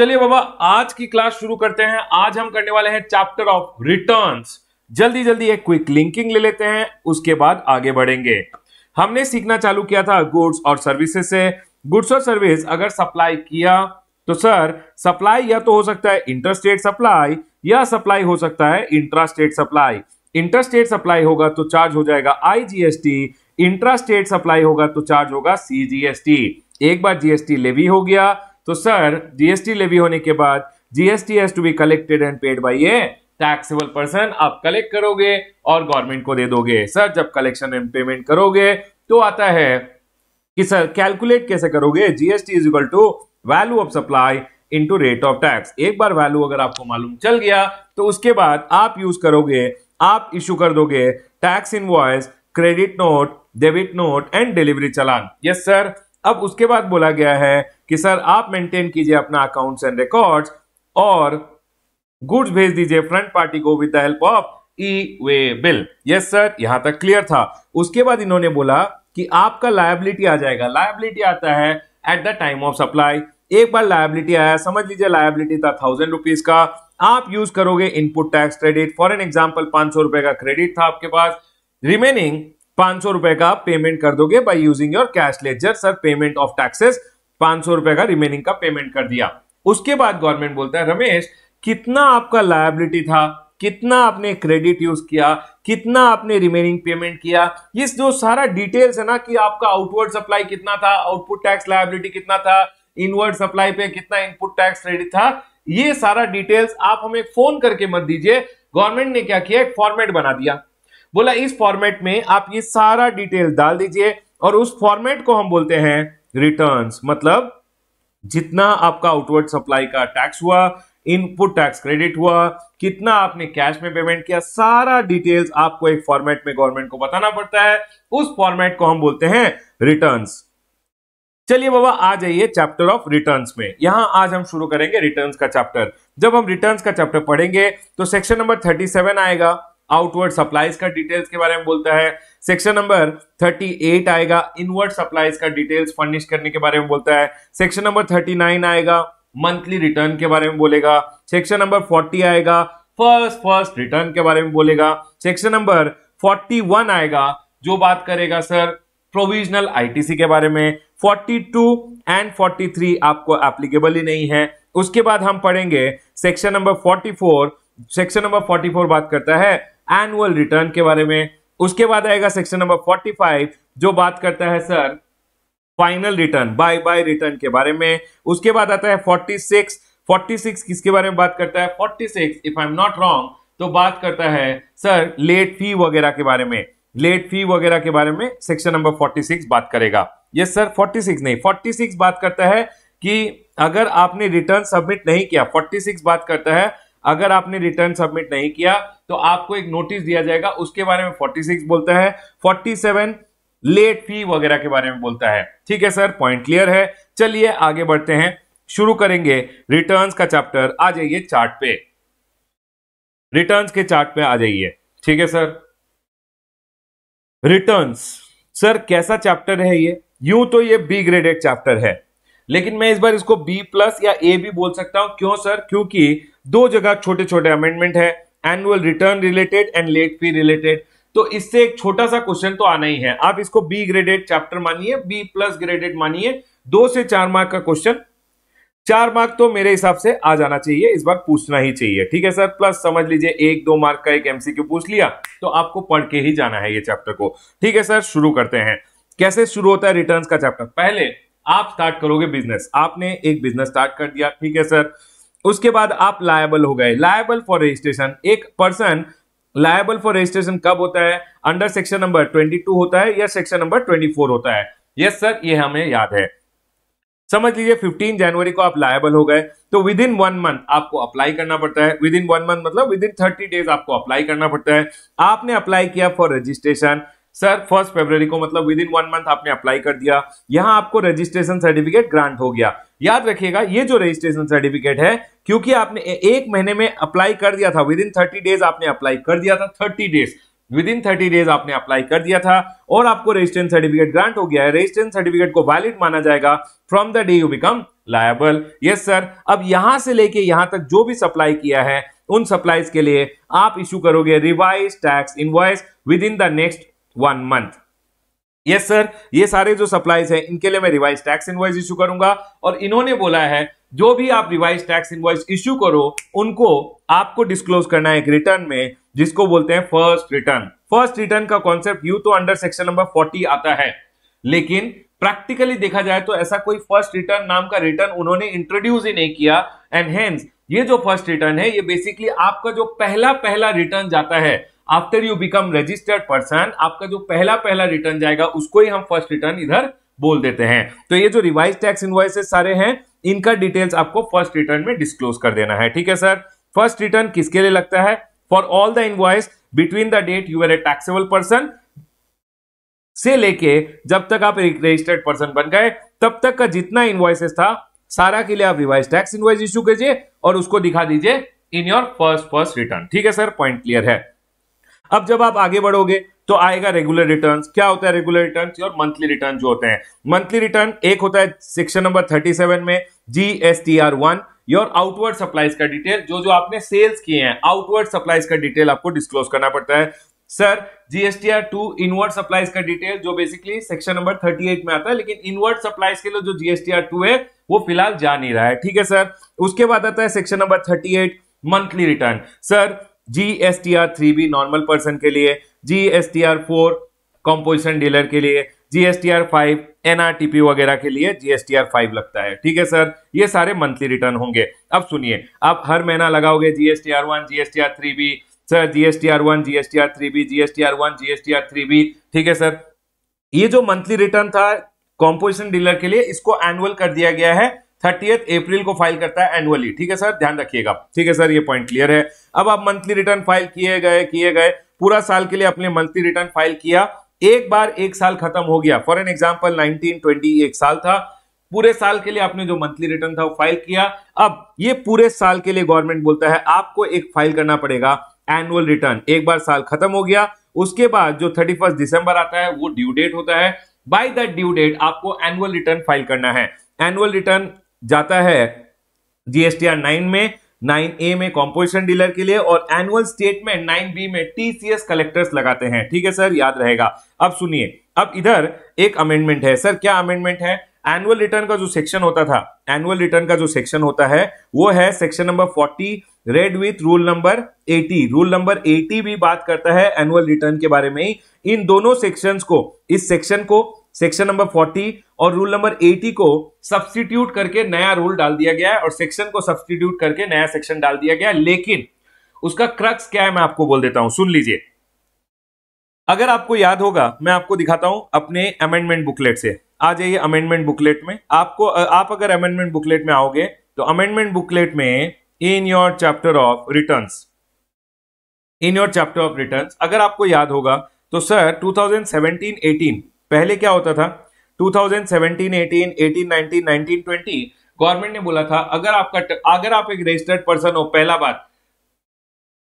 चलिए बाबा आज की क्लास शुरू करते हैं आज हम करने वाले हैं चैप्टर ऑफ रिटर्न्स जल्दी जल्दी एक क्विक लिंकिंग ले लेते हैं उसके बाद आगे बढ़ेंगे हमने सीखना चालू किया था गुड्स और सर्विसेज से गुड्स और सर्विस अगर सप्लाई किया तो सर सप्लाई या तो हो सकता है इंटरस्टेट सप्लाई या सप्लाई हो सकता है इंट्रास्टेट सप्लाई इंटरस्टेट सप्लाई होगा तो चार्ज हो जाएगा आईजीएसटी इंट्रास्टेट सप्लाई होगा तो चार्ज होगा सीजीएसटी एक बार जीएसटी लेवी हो गया तो सर जीएसटी लेवी होने के बाद GST has to be collected and paid by a taxable person आप कलेक्ट करोगे और गवर्नमेंट को दे दोगे सर जब कलेक्शन एंड पेमेंट करोगे तो आता है कि सर कैलकुलेट कैसे करोगे GST is equal to value of supply into rate of tax एक बार वैल्यू अगर आपको मालूम चल गया तो उसके बाद आप यूज करोगे आप इश्यू कर दोगे tax invoice credit note debit note and delivery challan yes sir अब उसके बाद बोला गया है कि सर आप मेंटेन कीजिए अपना अकाउंट्स एंड रिकॉर्ड्स और गुड्स भेज दीजिए फ्रंट पार्टी को with the help of E way bill yes sir यहां तक क्लियर था उसके बाद इन्होंने बोला कि आपका लाइबिलिटी आ जाएगा लाइबिलिटी आता है at the time of supply एक बार लाइबिलिटी आया समझ लीजिए लाइबिलिटी था थाउजेंड रुपीज का आप यूज करोगे input tax credit for an example पांच सौ रुपए का क्रेडिट था आपके पास रिमेनिंग पांच सौ रुपए का पेमेंट कर दोगे by using your cash ledger sir payment of taxes पांच सौ रुपए का रिमेनिंग का पेमेंट कर दिया उसके बाद गवर्नमेंट बोलता है रमेश कितना आपका लायबिलिटी था कितना आपने क्रेडिट यूज किया कितना आपने रिमेनिंग पेमेंट किया ये जो सारा डिटेल्स है ना कि आपका आउटवर्ड सप्लाई कितना था आउटपुट टैक्स लाइबिलिटी कितना था इनवर्ड सप्लाई पे कितना इनपुट टैक्स क्रेडिट था ये सारा डिटेल्स आप हमें फोन करके मत दीजिए गवर्नमेंट ने क्या किया एक फॉर्मेट बना दिया बोला इस फॉर्मेट में आप ये सारा डिटेल डाल दीजिए और उस फॉर्मेट को हम बोलते हैं रिटर्न मतलब जितना आपका आउटवर्ड सप्लाई का टैक्स हुआ इनपुट टैक्स क्रेडिट हुआ कितना आपने कैश में पेमेंट किया सारा डिटेल्स आपको एक फॉर्मेट में गवर्नमेंट को बताना पड़ता है उस फॉर्मेट को हम बोलते हैं रिटर्न्स चलिए बाबा आ जाइए चैप्टर ऑफ रिटर्न्स में यहां आज हम शुरू करेंगे रिटर्न्स का चैप्टर जब हम रिटर्न्स का चैप्टर पढ़ेंगे तो सेक्शन नंबर 37 आएगा आउटवर्ड सप्लाईज का डिटेल्स के बारे में बोलता है सेक्शन नंबर 38 आएगा इनवर्ड सप्लाईज का डिटेल्स फर्निश करने के बारे में बोलता है सेक्शन नंबर 39 आएगा मंथली रिटर्न के बारे में बोलेगा सेक्शन नंबर 40 आएगा फर्स्ट फर्स्ट रिटर्न के बारे में बोलेगा सेक्शन नंबर 41 आएगा जो बात करेगा सर प्रोविजनल आईटीसी के बारे में 42 एंड 43 आपको एप्लीकेबल ही नहीं है उसके बाद हम पढ़ेंगे सेक्शन नंबर 44 सेक्शन नंबर 44 बात करता है एनुअल रिटर्न के बारे में उसके बाद आएगा सेक्शन नंबर 45 जो बात करता है sir final return by by return के बारे में उसके बाद आता है 46 46 किसके बारे में बात करता है 46 if I am not wrong तो बात करता है सर लेट फी वगैरह के बारे में लेट फी वगैरह के बारे में सेक्शन नंबर 46 बात करेगा यस सर 46 नहीं 46 बात करता है कि अगर आपने रिटर्न सबमिट नहीं किया 46 बात करता है अगर आपने रिटर्न सबमिट नहीं किया तो आपको एक नोटिस दिया जाएगा उसके बारे में 46 बोलता है 47 लेट फी वगैरह के बारे में बोलता है ठीक है सर पॉइंट क्लियर है चलिए आगे बढ़ते हैं शुरू करेंगे रिटर्न्स का चैप्टर आ जाइए चार्ट पे रिटर्न्स के चार्ट पे आ जाइए ठीक है सर रिटर्न्स सर कैसा चैप्टर है ये यूं तो ये बी ग्रेडेड चैप्टर है लेकिन मैं इस बार इसको बी प्लस या ए भी बोल सकता हूं क्यों सर क्योंकि दो जगह छोटे छोटे अमेंडमेंट है annual return related and late fee related तो इससे एक छोटा सा क्वेश्चन तो आना ही है आप इसको बी ग्रेडेड चैप्टर मानिए बी प्लस ग्रेडेड मानिए दो से चार मार्क का क्वेश्चन चार मार्क तो मेरे हिसाब से आ जाना चाहिए इस बार पूछना ही चाहिए ठीक है सर प्लस समझ लीजिए एक दो मार्क का एक एमसीक्यू पूछ लिया तो आपको पढ़ के ही जाना है ये चैप्टर को ठीक है सर शुरू करते हैं कैसे शुरू होता है रिटर्न का चैप्टर पहले आप स्टार्ट करोगे बिजनेस आपने एक बिजनेस स्टार्ट कर दिया ठीक है सर उसके बाद आप लायबल हो गए लायबल फॉर रजिस्ट्रेशन एक पर्सन लायबल फॉर रजिस्ट्रेशन कब होता है अंडर सेक्शन नंबर 22 होता है या सेक्शन नंबर 24 होता है यस सर ये हमें याद है समझ लीजिए 15 जनवरी को आप लायबल हो गए तो विद इन वन मंथ आपको अप्लाई करना पड़ता है विद इन वन मंथ मतलब विद इन थर्टी डेज आपको अप्लाई करना पड़ता है आपने अप्लाई किया फॉर रजिस्ट्रेशन सर फर्स्ट फरवरी को मतलब विद इन वन मंथ आपने अप्लाई कर दिया यहां आपको रजिस्ट्रेशन सर्टिफिकेट ग्रांट हो गया याद रखिएगा ये जो रजिस्ट्रेशन सर्टिफिकेट है क्योंकि आपने एक महीने में अप्लाई कर दिया था विद इन थर्टी डेज आपने अप्लाई कर दिया था thirty days within thirty days आपने अप्लाई कर दिया था और आपको रजिस्ट्रेशन सर्टिफिकेट ग्रांट हो गया है रजिस्ट्रेशन सर्टिफिकेट को वैलिड माना जाएगा from the day you become liable yes sir अब यहां से लेके यहां तक जो भी सप्लाई किया है उन सप्लाईज के लिए आप इश्यू करोगे revise tax invoice within the next one month yes sir ये सारे जो सप्लाईज हैं इनके लिए मैं रिवाइज टैक्स इनवाइस इश्यू करूंगा और इन्होंने बोला है जो भी आप रिवाइज टैक्स इनवाइस इश्यू करो उनको आपको डिस्क्लोज करना है एक रिटर्न में जिसको बोलते हैं फर्स्ट रिटर्न फर्स्ट रिटर्न का कॉन्सेप्ट यू तो अंडर सेक्शन नंबर फोर्टी आता है लेकिन प्रैक्टिकली देखा जाए तो ऐसा कोई फर्स्ट रिटर्न नाम का रिटर्न उन्होंने इंट्रोड्यूस ही नहीं किया एंड हेंस ये जो फर्स्ट रिटर्न है ये बेसिकली आपका जो पहला पहला रिटर्न जाता है after you become registered person आपका जो पहला पहला रिटर्न जाएगा उसको ही हम फर्स्ट रिटर्न इधर बोल देते हैं तो ये जो रिवाइज टैक्स इन्वाइसेस सारे हैं इनका डिटेल्स आपको फर्स्ट रिटर्न में डिस्क्लोज कर देना है ठीक है सर फर्स्ट रिटर्न किसके लिए लगता है for all the invoice between the date you are a taxable person से लेके जब तक आप रजिस्टर्ड पर्सन बन गए तब तक का जितना इन्वाइसेस था सारा के लिए आप रिवाइज टैक्स इन्वाइस इश्यू कीजिए और उसको दिखा दीजिए in your first first return ठीक है सर पॉइंट क्लियर है अब जब आप आगे बढ़ोगे तो आएगा रेगुलर रिटर्न क्या होता है रेगुलर रिटर्न और मंथली रिटर्न जो होते हैं मंथली रिटर्न एक होता है सेक्शन नंबर थर्टी में G S T R one your outward supplies का डिटेल जो जो आपने सेल्स किए हैं आउटवर्ड सप्लाईज का डिटेल आपको डिस्क्लोज करना पड़ता है sir GSTR two inward supplies का डिटेल जो बेसिकली सेक्शन नंबर 38 में आता है लेकिन इनवर्ड सप्लाईज के लिए जो जीएसटीआर टू है वो फिलहाल जा नहीं रहा है ठीक है सर उसके बाद आता है section number 38 monthly return sir G S T R three B normal person के लिए G S T R four composition dealer के लिए आर फाइव एनआरटीपी वगैरह के लिए आर फाइव लगता है ठीक है सर ये सारे मंथली रिटर्न होंगे अब सुनिए आप हर महीना लगाओगे R one R three B sir R one R three B R one R three B ठीक है सर ये जो मंथली रिटर्न था कॉम्पोजिशन डीलर के लिए इसको एनुअल कर दिया गया है थर्टीएथ अप्रैल को फाइल करता है एनुअली ठीक है सर ध्यान रखिएगा ठीक है सर ये पॉइंट क्लियर है अब आप मंथली रिटर्न फाइल किए गए किए गए पूरा साल के लिए अपने मंथली रिटर्न फाइल किया एक बार एक साल खत्म हो गया for an example nineteen twenty एक साल था पूरे साल के लिए आपने जो मंथली रिटर्न था वो फाइल किया अब ये पूरे साल के लिए गवर्नमेंट बोलता है आपको एक फाइल करना पड़ेगा एनुअल रिटर्न एक बार साल खत्म हो गया उसके बाद जो थर्टी फर्स्ट दिसंबर आता है वो ड्यू डेट होता है बाय दैट ड्यू डेट आपको एनुअल रिटर्न फाइल करना है एनुअल रिटर्न जाता है जीएसटीआर नाइन में नाइन ए में कॉम्पोजिशन डीलर के लिए और एनुअल स्टेटमेंट नाइन बी में टीसीएस कलेक्टर्स लगाते हैं ठीक है सर याद रहेगा अब सुनिए अब इधर एक अमेंडमेंट है सर क्या अमेंडमेंट है एनुअल रिटर्न का जो सेक्शन होता था एनुअल रिटर्न का जो सेक्शन होता है वो है section number 40 read with rule number 80 rule number 80 भी बात करता है एनुअल रिटर्न के बारे में ही इन दोनों सेक्शंस को इस सेक्शन को सेक्शन नंबर 40 और रूल नंबर 80 को सब्सटीट्यूट करके नया रूल डाल दिया गया है और सेक्शन को सब्सटीट्यूट करके नया सेक्शन डाल दिया गया है लेकिन उसका क्रक्स क्या है मैं आपको बोल देता हूं सुन लीजिए अगर आपको याद होगा मैं आपको दिखाता हूं अपने अमेंडमेंट बुकलेट से आ जाइए अमेंडमेंट बुकलेट में आपको आप अगर अमेंडमेंट बुकलेट में आओगे तो अमेंडमेंट बुकलेट में in your chapter of return in your chapter of return अगर आपको याद होगा तो सर 2017-18 पहले क्या होता था 2017, 18, 18, 19, 19, 20 गवर्नमेंट ने बोला था अगर आपका अगर आप एक रजिस्टर्ड पर्सन हो पहला बात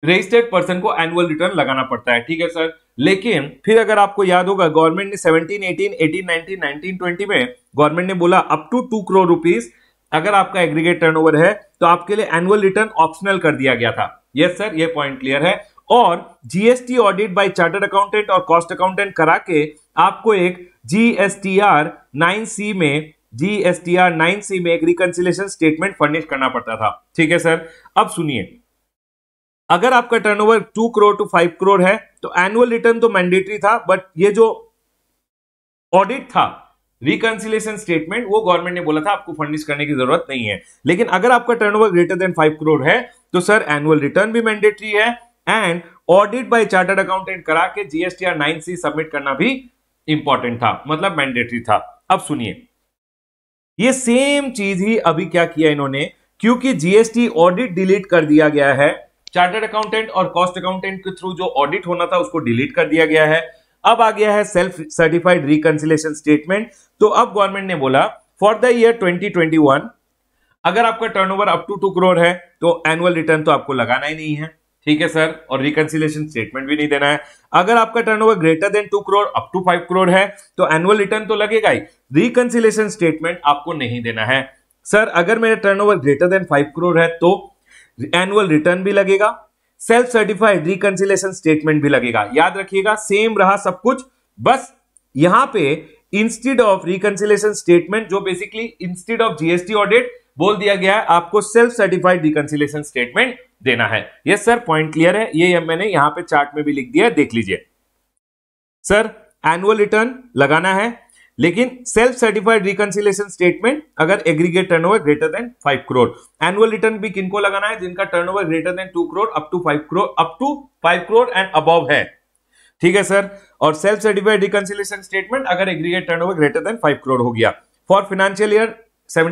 रजिस्टर्ड पर्सन को एनुअल रिटर्न लगाना पड़ता है ठीक है सर लेकिन फिर अगर आपको याद होगा गवर्नमेंट ने 17, 18, 18, 19, 19, 20 में गवर्नमेंट ने बोला up to two crore rupees अगर आपका एग्रीगेट टर्नओवर है तो आपके लिए एनुअल रिटर्न ऑप्शनल कर दिया गया था यस सर ये पॉइंट क्लियर है और GST audit by chartered accountant और कॉस्ट अकाउंटेंट करा के आपको एक G S T R nine C में G S T R nine C में एक रिकनसिलेशन स्टेटमेंट फर्निश करना पड़ता था ठीक है सर अब सुनिए अगर आपका turnover two crore to five crore है तो एनुअल रिटर्न तो मैंडेटरी था बट ये जो ऑडिट था रिकनसिलेशन स्टेटमेंट वो गवर्नमेंट ने बोला था आपको फर्निश करने की जरूरत नहीं है लेकिन अगर आपका turnover greater than five crore है तो सर एनुअल रिटर्न भी मैंडेटरी है and audit by chartered accountant करा के जीएसटीआर नाइन सी सबमिट करना भी इंपॉर्टेंट था मतलब मैंडेटरी था अब सुनिए ये सेम चीज ही अभी क्या किया इन्होंने क्योंकि जीएसटी ऑडिट डिलीट कर दिया गया है चार्टर्ड अकाउंटेंट और कॉस्ट अकाउंटेंट के थ्रू जो ऑडिट होना था उसको डिलीट कर दिया गया है अब आ गया है सेल्फ सर्टिफाइड रिकनसिलेशन स्टेटमेंट तो अब गवर्नमेंट ने बोला फॉर द ईयर 2021 अगर आपका turnover up to two crore है तो एनुअल रिटर्न तो आपको लगाना ही नहीं है ठीक है सर और रिकन्सिलेशन स्टेटमेंट भी नहीं देना है अगर आपका turnover greater than two crore up to five crore है तो एनुअल रिटर्न तो लगेगा ही रिकन्सिलेशन स्टेटमेंट आपको नहीं देना है सर अगर मेरा turnover greater than five crore है तो एनुअल रिटर्न भी लगेगा सेल्फ सर्टिफाइड रिकन्सिलेशन स्टेटमेंट भी लगेगा याद रखिएगा सेम रहा सब कुछ बस यहां पे इंस्टीड ऑफ रिकन्सिलेशन स्टेटमेंट जो basically instead of GST audit बोल दिया गया है आपको सेल्फ सर्टिफाइड रिकनसिलेशन स्टेटमेंट देना है यस सर पॉइंट क्लियर है ये मैंने यहां पे चार्ट में भी लिख दिया देख लीजिए सर एनुअल रिटर्न लगाना है लेकिन सेल्फ सर्टिफाइड रिकनसिलेशन स्टेटमेंट अगर aggregate turnover greater than five crore annual return भी किनको लगाना है जिनका turnover greater than two crore up to five crore up to five crore and above है ठीक है सर और सेल्फ सर्टिफाइड रिकनसिलेशन स्टेटमेंट अगर aggregate turnover greater than five crore हो गया फॉर फिनेंशियल ईयर 17,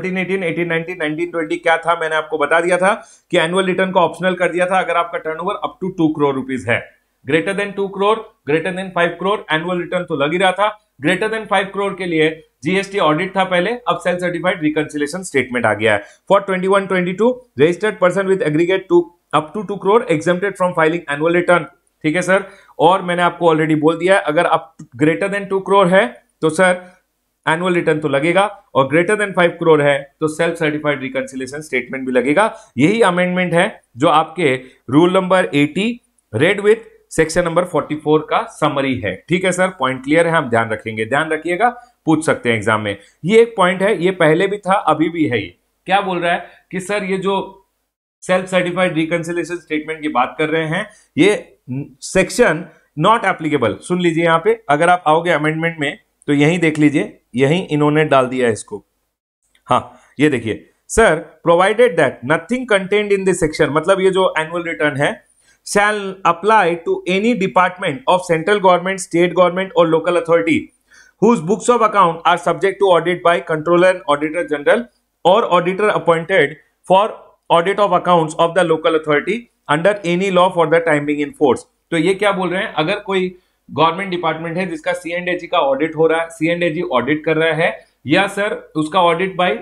क्या था मैंने आपको बता दिया था कि एनुअल रिटर्न को ऑप्शनल कर दिया था अगर आपका turnover up to two crore rupees है greater than two crore greater than five crore annual return तो लग ही रहा था ग्रेटर देन फाइव करोड़ के लिए जीएसटी ऑडिट था पहले अब सेल सर्टिफाइड रिकनसिलेशन स्टेटमेंट आ गया है for twenty one twenty two registered person with aggregate to up to two crore exempted from filing annual return ठीक है सर और मैंने आपको ऑलरेडी बोल दिया है अगर आप ग्रेटर देन टू करोड़ है तो सर एनुअल रिटर्न तो लगेगा और ग्रेटर देन फाइव क्रोर है तो सेल्फ सर्टिफाइड रिकनसिलेशन स्टेटमेंट भी लगेगा यही अमेंडमेंट है जो आपके rule number eighty read with section number 44 का समरी है ठीक है सर पॉइंट क्लियर है हम ध्यान रखेंगे ध्यान रखिएगा पूछ सकते हैं एग्जाम में ये एक पॉइंट है ये पहले भी था अभी भी है ये क्या बोल रहा है कि सर ये जो सेल्फ सर्टिफाइड रिकनसिलेशन स्टेटमेंट की बात कर रहे हैं ये सेक्शन नॉट एप्लीकेबल सुन लीजिए यहाँ पे अगर आप आओगे अमेंडमेंट में तो यही देख लीजिए यही इन्होंने डाल दिया इसको हाँ ये देखिए sir provided that nothing content in this section मतलब ये जो एनुअल रिटर्न है shall apply to any department of central government state government और local authority whose books of account are subject to audit by controller and auditor general और auditor appointed for audit of accounts of the local authority under any law for the timing in force तो ये क्या बोल रहे हैं अगर कोई government department है जिसका सी एंड एजी का ऑडिट हो रहा है सी एंड एजी ऑडिट कर रहा है या सर उसका audit by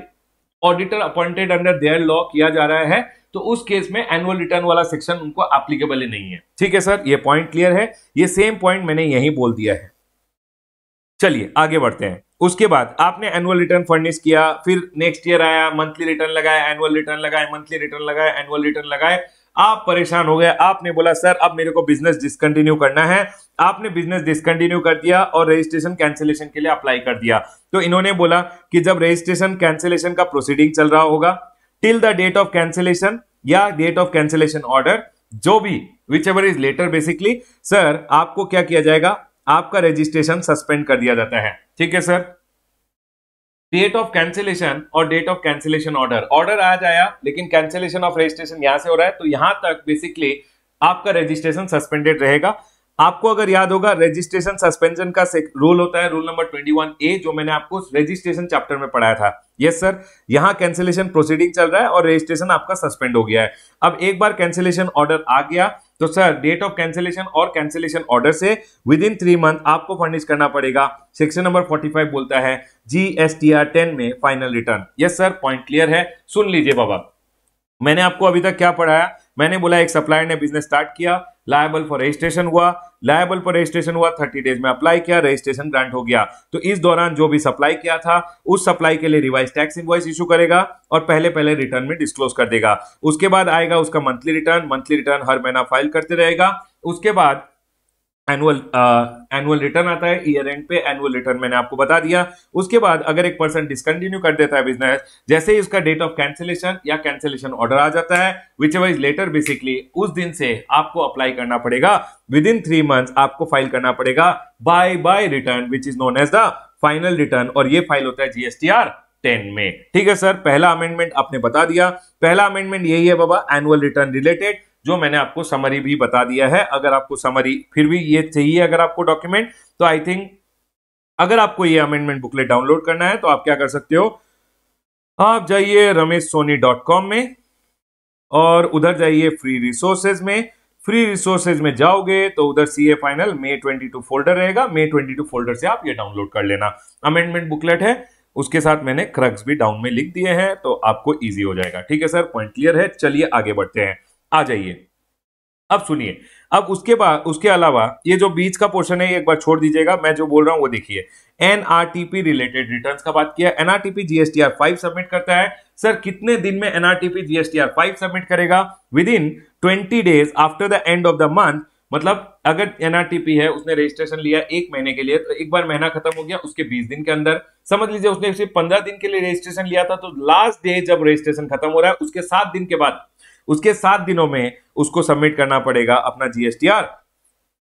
auditor appointed under their law किया जा रहा है तो उस केस में एनुअल रिटर्न वाला सेक्शन उनको एप्लीकेबल ही नहीं है ठीक है सर ये पॉइंट क्लियर है ये सेम पॉइंट मैंने यही बोल दिया है चलिए आगे बढ़ते हैं उसके बाद आपने एनुअल रिटर्न फर्निश किया फिर नेक्स्ट ईयर आया मंथली रिटर्न लगाया एनुअल रिटर्न लगाया मंथली रिटर्न लगाया एनुअल रिटर्न लगाया आप परेशान हो गए आपने बोला सर अब मेरे को बिजनेस डिसकंटिन्यू करना है आपने बिजनेस डिसकंटिन्यू कर दिया और रजिस्ट्रेशन कैंसिलेशन के लिए अप्लाई कर दिया तो इन्होंने बोला कि जब रजिस्ट्रेशन कैंसिलेशन का प्रोसीडिंग चल रहा होगा till the date of cancellation या डेट ऑफ कैंसिलेशन ऑर्डर जो भी whichever is later basically sir आपको क्या किया जाएगा आपका रजिस्ट्रेशन सस्पेंड कर दिया जाता है ठीक है सर डेट ऑफ कैंसिलेशन और date of cancellation order order आ जाया लेकिन कैंसिलेशन ऑफ रजिस्ट्रेशन यहां से हो रहा है तो यहां तक बेसिकली आपका रजिस्ट्रेशन सस्पेंडेड रहेगा आपको अगर याद होगा रजिस्ट्रेशन सस्पेंशन का रूल होता है रूल नंबर 21 ए जो मैंने आपको रजिस्ट्रेशन चैप्टर में पढ़ाया था यस सर यहां कैंसिलेशन प्रोसीडिंग चल रहा है और रजिस्ट्रेशन आपका सस्पेंड हो गया है अब एक बार कैंसिलेशन ऑर्डर आ गया तो सर डेट ऑफ कैंसिलेशन और कैंसिलेशन ऑर्डर से विद इन थ्री मंथ आपको फर्निश करना पड़ेगा सेक्शन नंबर 45 बोलता है G S T R ten में final return yes sir point clear है सुन लीजिए बाबा मैंने आपको अभी तक क्या पढ़ाया मैंने बोला एक सप्लायर ने बिजनेस स्टार्ट किया लायबल फॉर रजिस्ट्रेशन हुआ लायबल फॉर रजिस्ट्रेशन हुआ थर्टी डेज में अप्लाई किया रजिस्ट्रेशन ग्रांट हो गया तो इस दौरान जो भी सप्लाई किया था उस सप्लाई के लिए रिवाइज टैक्स इन्वाइस इशू करेगा और पहले पहले रिटर्न में डिस्क्लोज कर देगा उसके बाद आएगा उसका मंथली रिटर्न मंथली रिटर्न हर महीना फाइल करते रहेगा उसके बाद एनुअल एनुअल रिटर्न आता है ईयर एंड पे एनुअल रिटर्न मैंने आपको बता दिया उसके बाद अगर एक पर्सन डिसकंटिन्यू कर देता है बिजनेस जैसे ही उसका डेट ऑफ कैंसिलेशन या कैंसिलेशन ऑर्डर आ जाता है whichever is later basically उस दिन से आपको अप्लाई करना पड़ेगा विद इन थ्री मंथ आपको फाइल करना पड़ेगा by by return which is known as the final return और ये फाइल होता है जीएसटीआर टेन में ठीक है सर पहला अमेंडमेंट आपने बता दिया पहला अमेंडमेंट यही है बाबा एनुअल रिटर्न रिलेटेड जो मैंने आपको समरी भी बता दिया है अगर आपको समरी फिर भी ये चाहिए अगर आपको डॉक्यूमेंट तो आई थिंक अगर आपको ये अमेंडमेंट बुकलेट डाउनलोड करना है तो आप क्या कर सकते हो आप जाइए रमेश सोनी डॉट कॉम में और उधर जाइए फ्री रिसोर्सेज में फ्री रिसोर्सेज में जाओगे तो उधर C A final May twenty two folder रहेगा मे ट्वेंटी टू फोल्डर से आप ये डाउनलोड कर लेना अमेंडमेंट बुकलेट है उसके साथ मैंने क्रग्स भी डाउन में लिख दिए हैं तो आपको ईजी हो जाएगा ठीक है सर पॉइंट क्लियर है चलिए आगे बढ़ते हैं आ जाइए अब सुनिए अब उसके बाद उसके अलावा ये जो बीच का पोर्शन है एक बार छोड़ दीजिएगा मैं जो बोल रहा हूं वो देखिए एनआरटीपी रिलेटेड रिटर्न का बात किया एनआरटीपी जीएसटीआर फाइव सबमिट करता है सर कितने दिन में एनआरटीपी जीएसटीआर फाइव सबमिट करेगा within twenty days after the end of the month मतलब अगर एनआरटीपी है उसने रजिस्ट्रेशन लिया एक महीने के लिए तो एक बार महीना खत्म हो गया उसके बीस दिन के अंदर समझ लीजिए उसने सिर्फ पंद्रह दिन के लिए रजिस्ट्रेशन लिया था तो लास्ट डे जब रजिस्ट्रेशन खत्म हो रहा है उसके सात दिन के बाद उसके सात दिनों में उसको सबमिट करना पड़ेगा अपना जीएसटीआर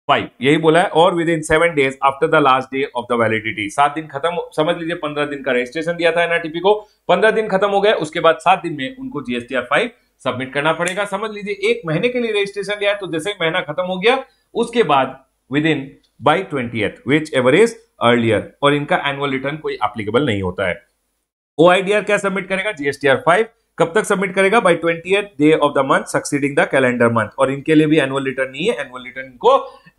फाइव यही बोला है और within seven days after the last day of the validity सात दिन खत्म समझ लीजिए पंद्रह दिन का रजिस्ट्रेशन दिया था एनआरटीपी को पंद्रह दिन खत्म हो गए उसके बाद सात दिन में उनको जीएसटीआर फाइव सबमिट करना पड़ेगा समझ लीजिए एक महीने के लिए रजिस्ट्रेशन लिया है तो जैसे ही महीना खत्म हो गया उसके बाद within by twenty which ever is earlier और इनका एनुअल रिटर्न कोई एप्लीकेबल नहीं होता है ओ क्या सबमिट करेगा जीएसटीआर फाइव कब तक सबमिट करेगा by twenty day of the month succeeding the calendar month और इनके लिए भी एनुअल रिटर्न नहीं है एनुअल रिटर्न को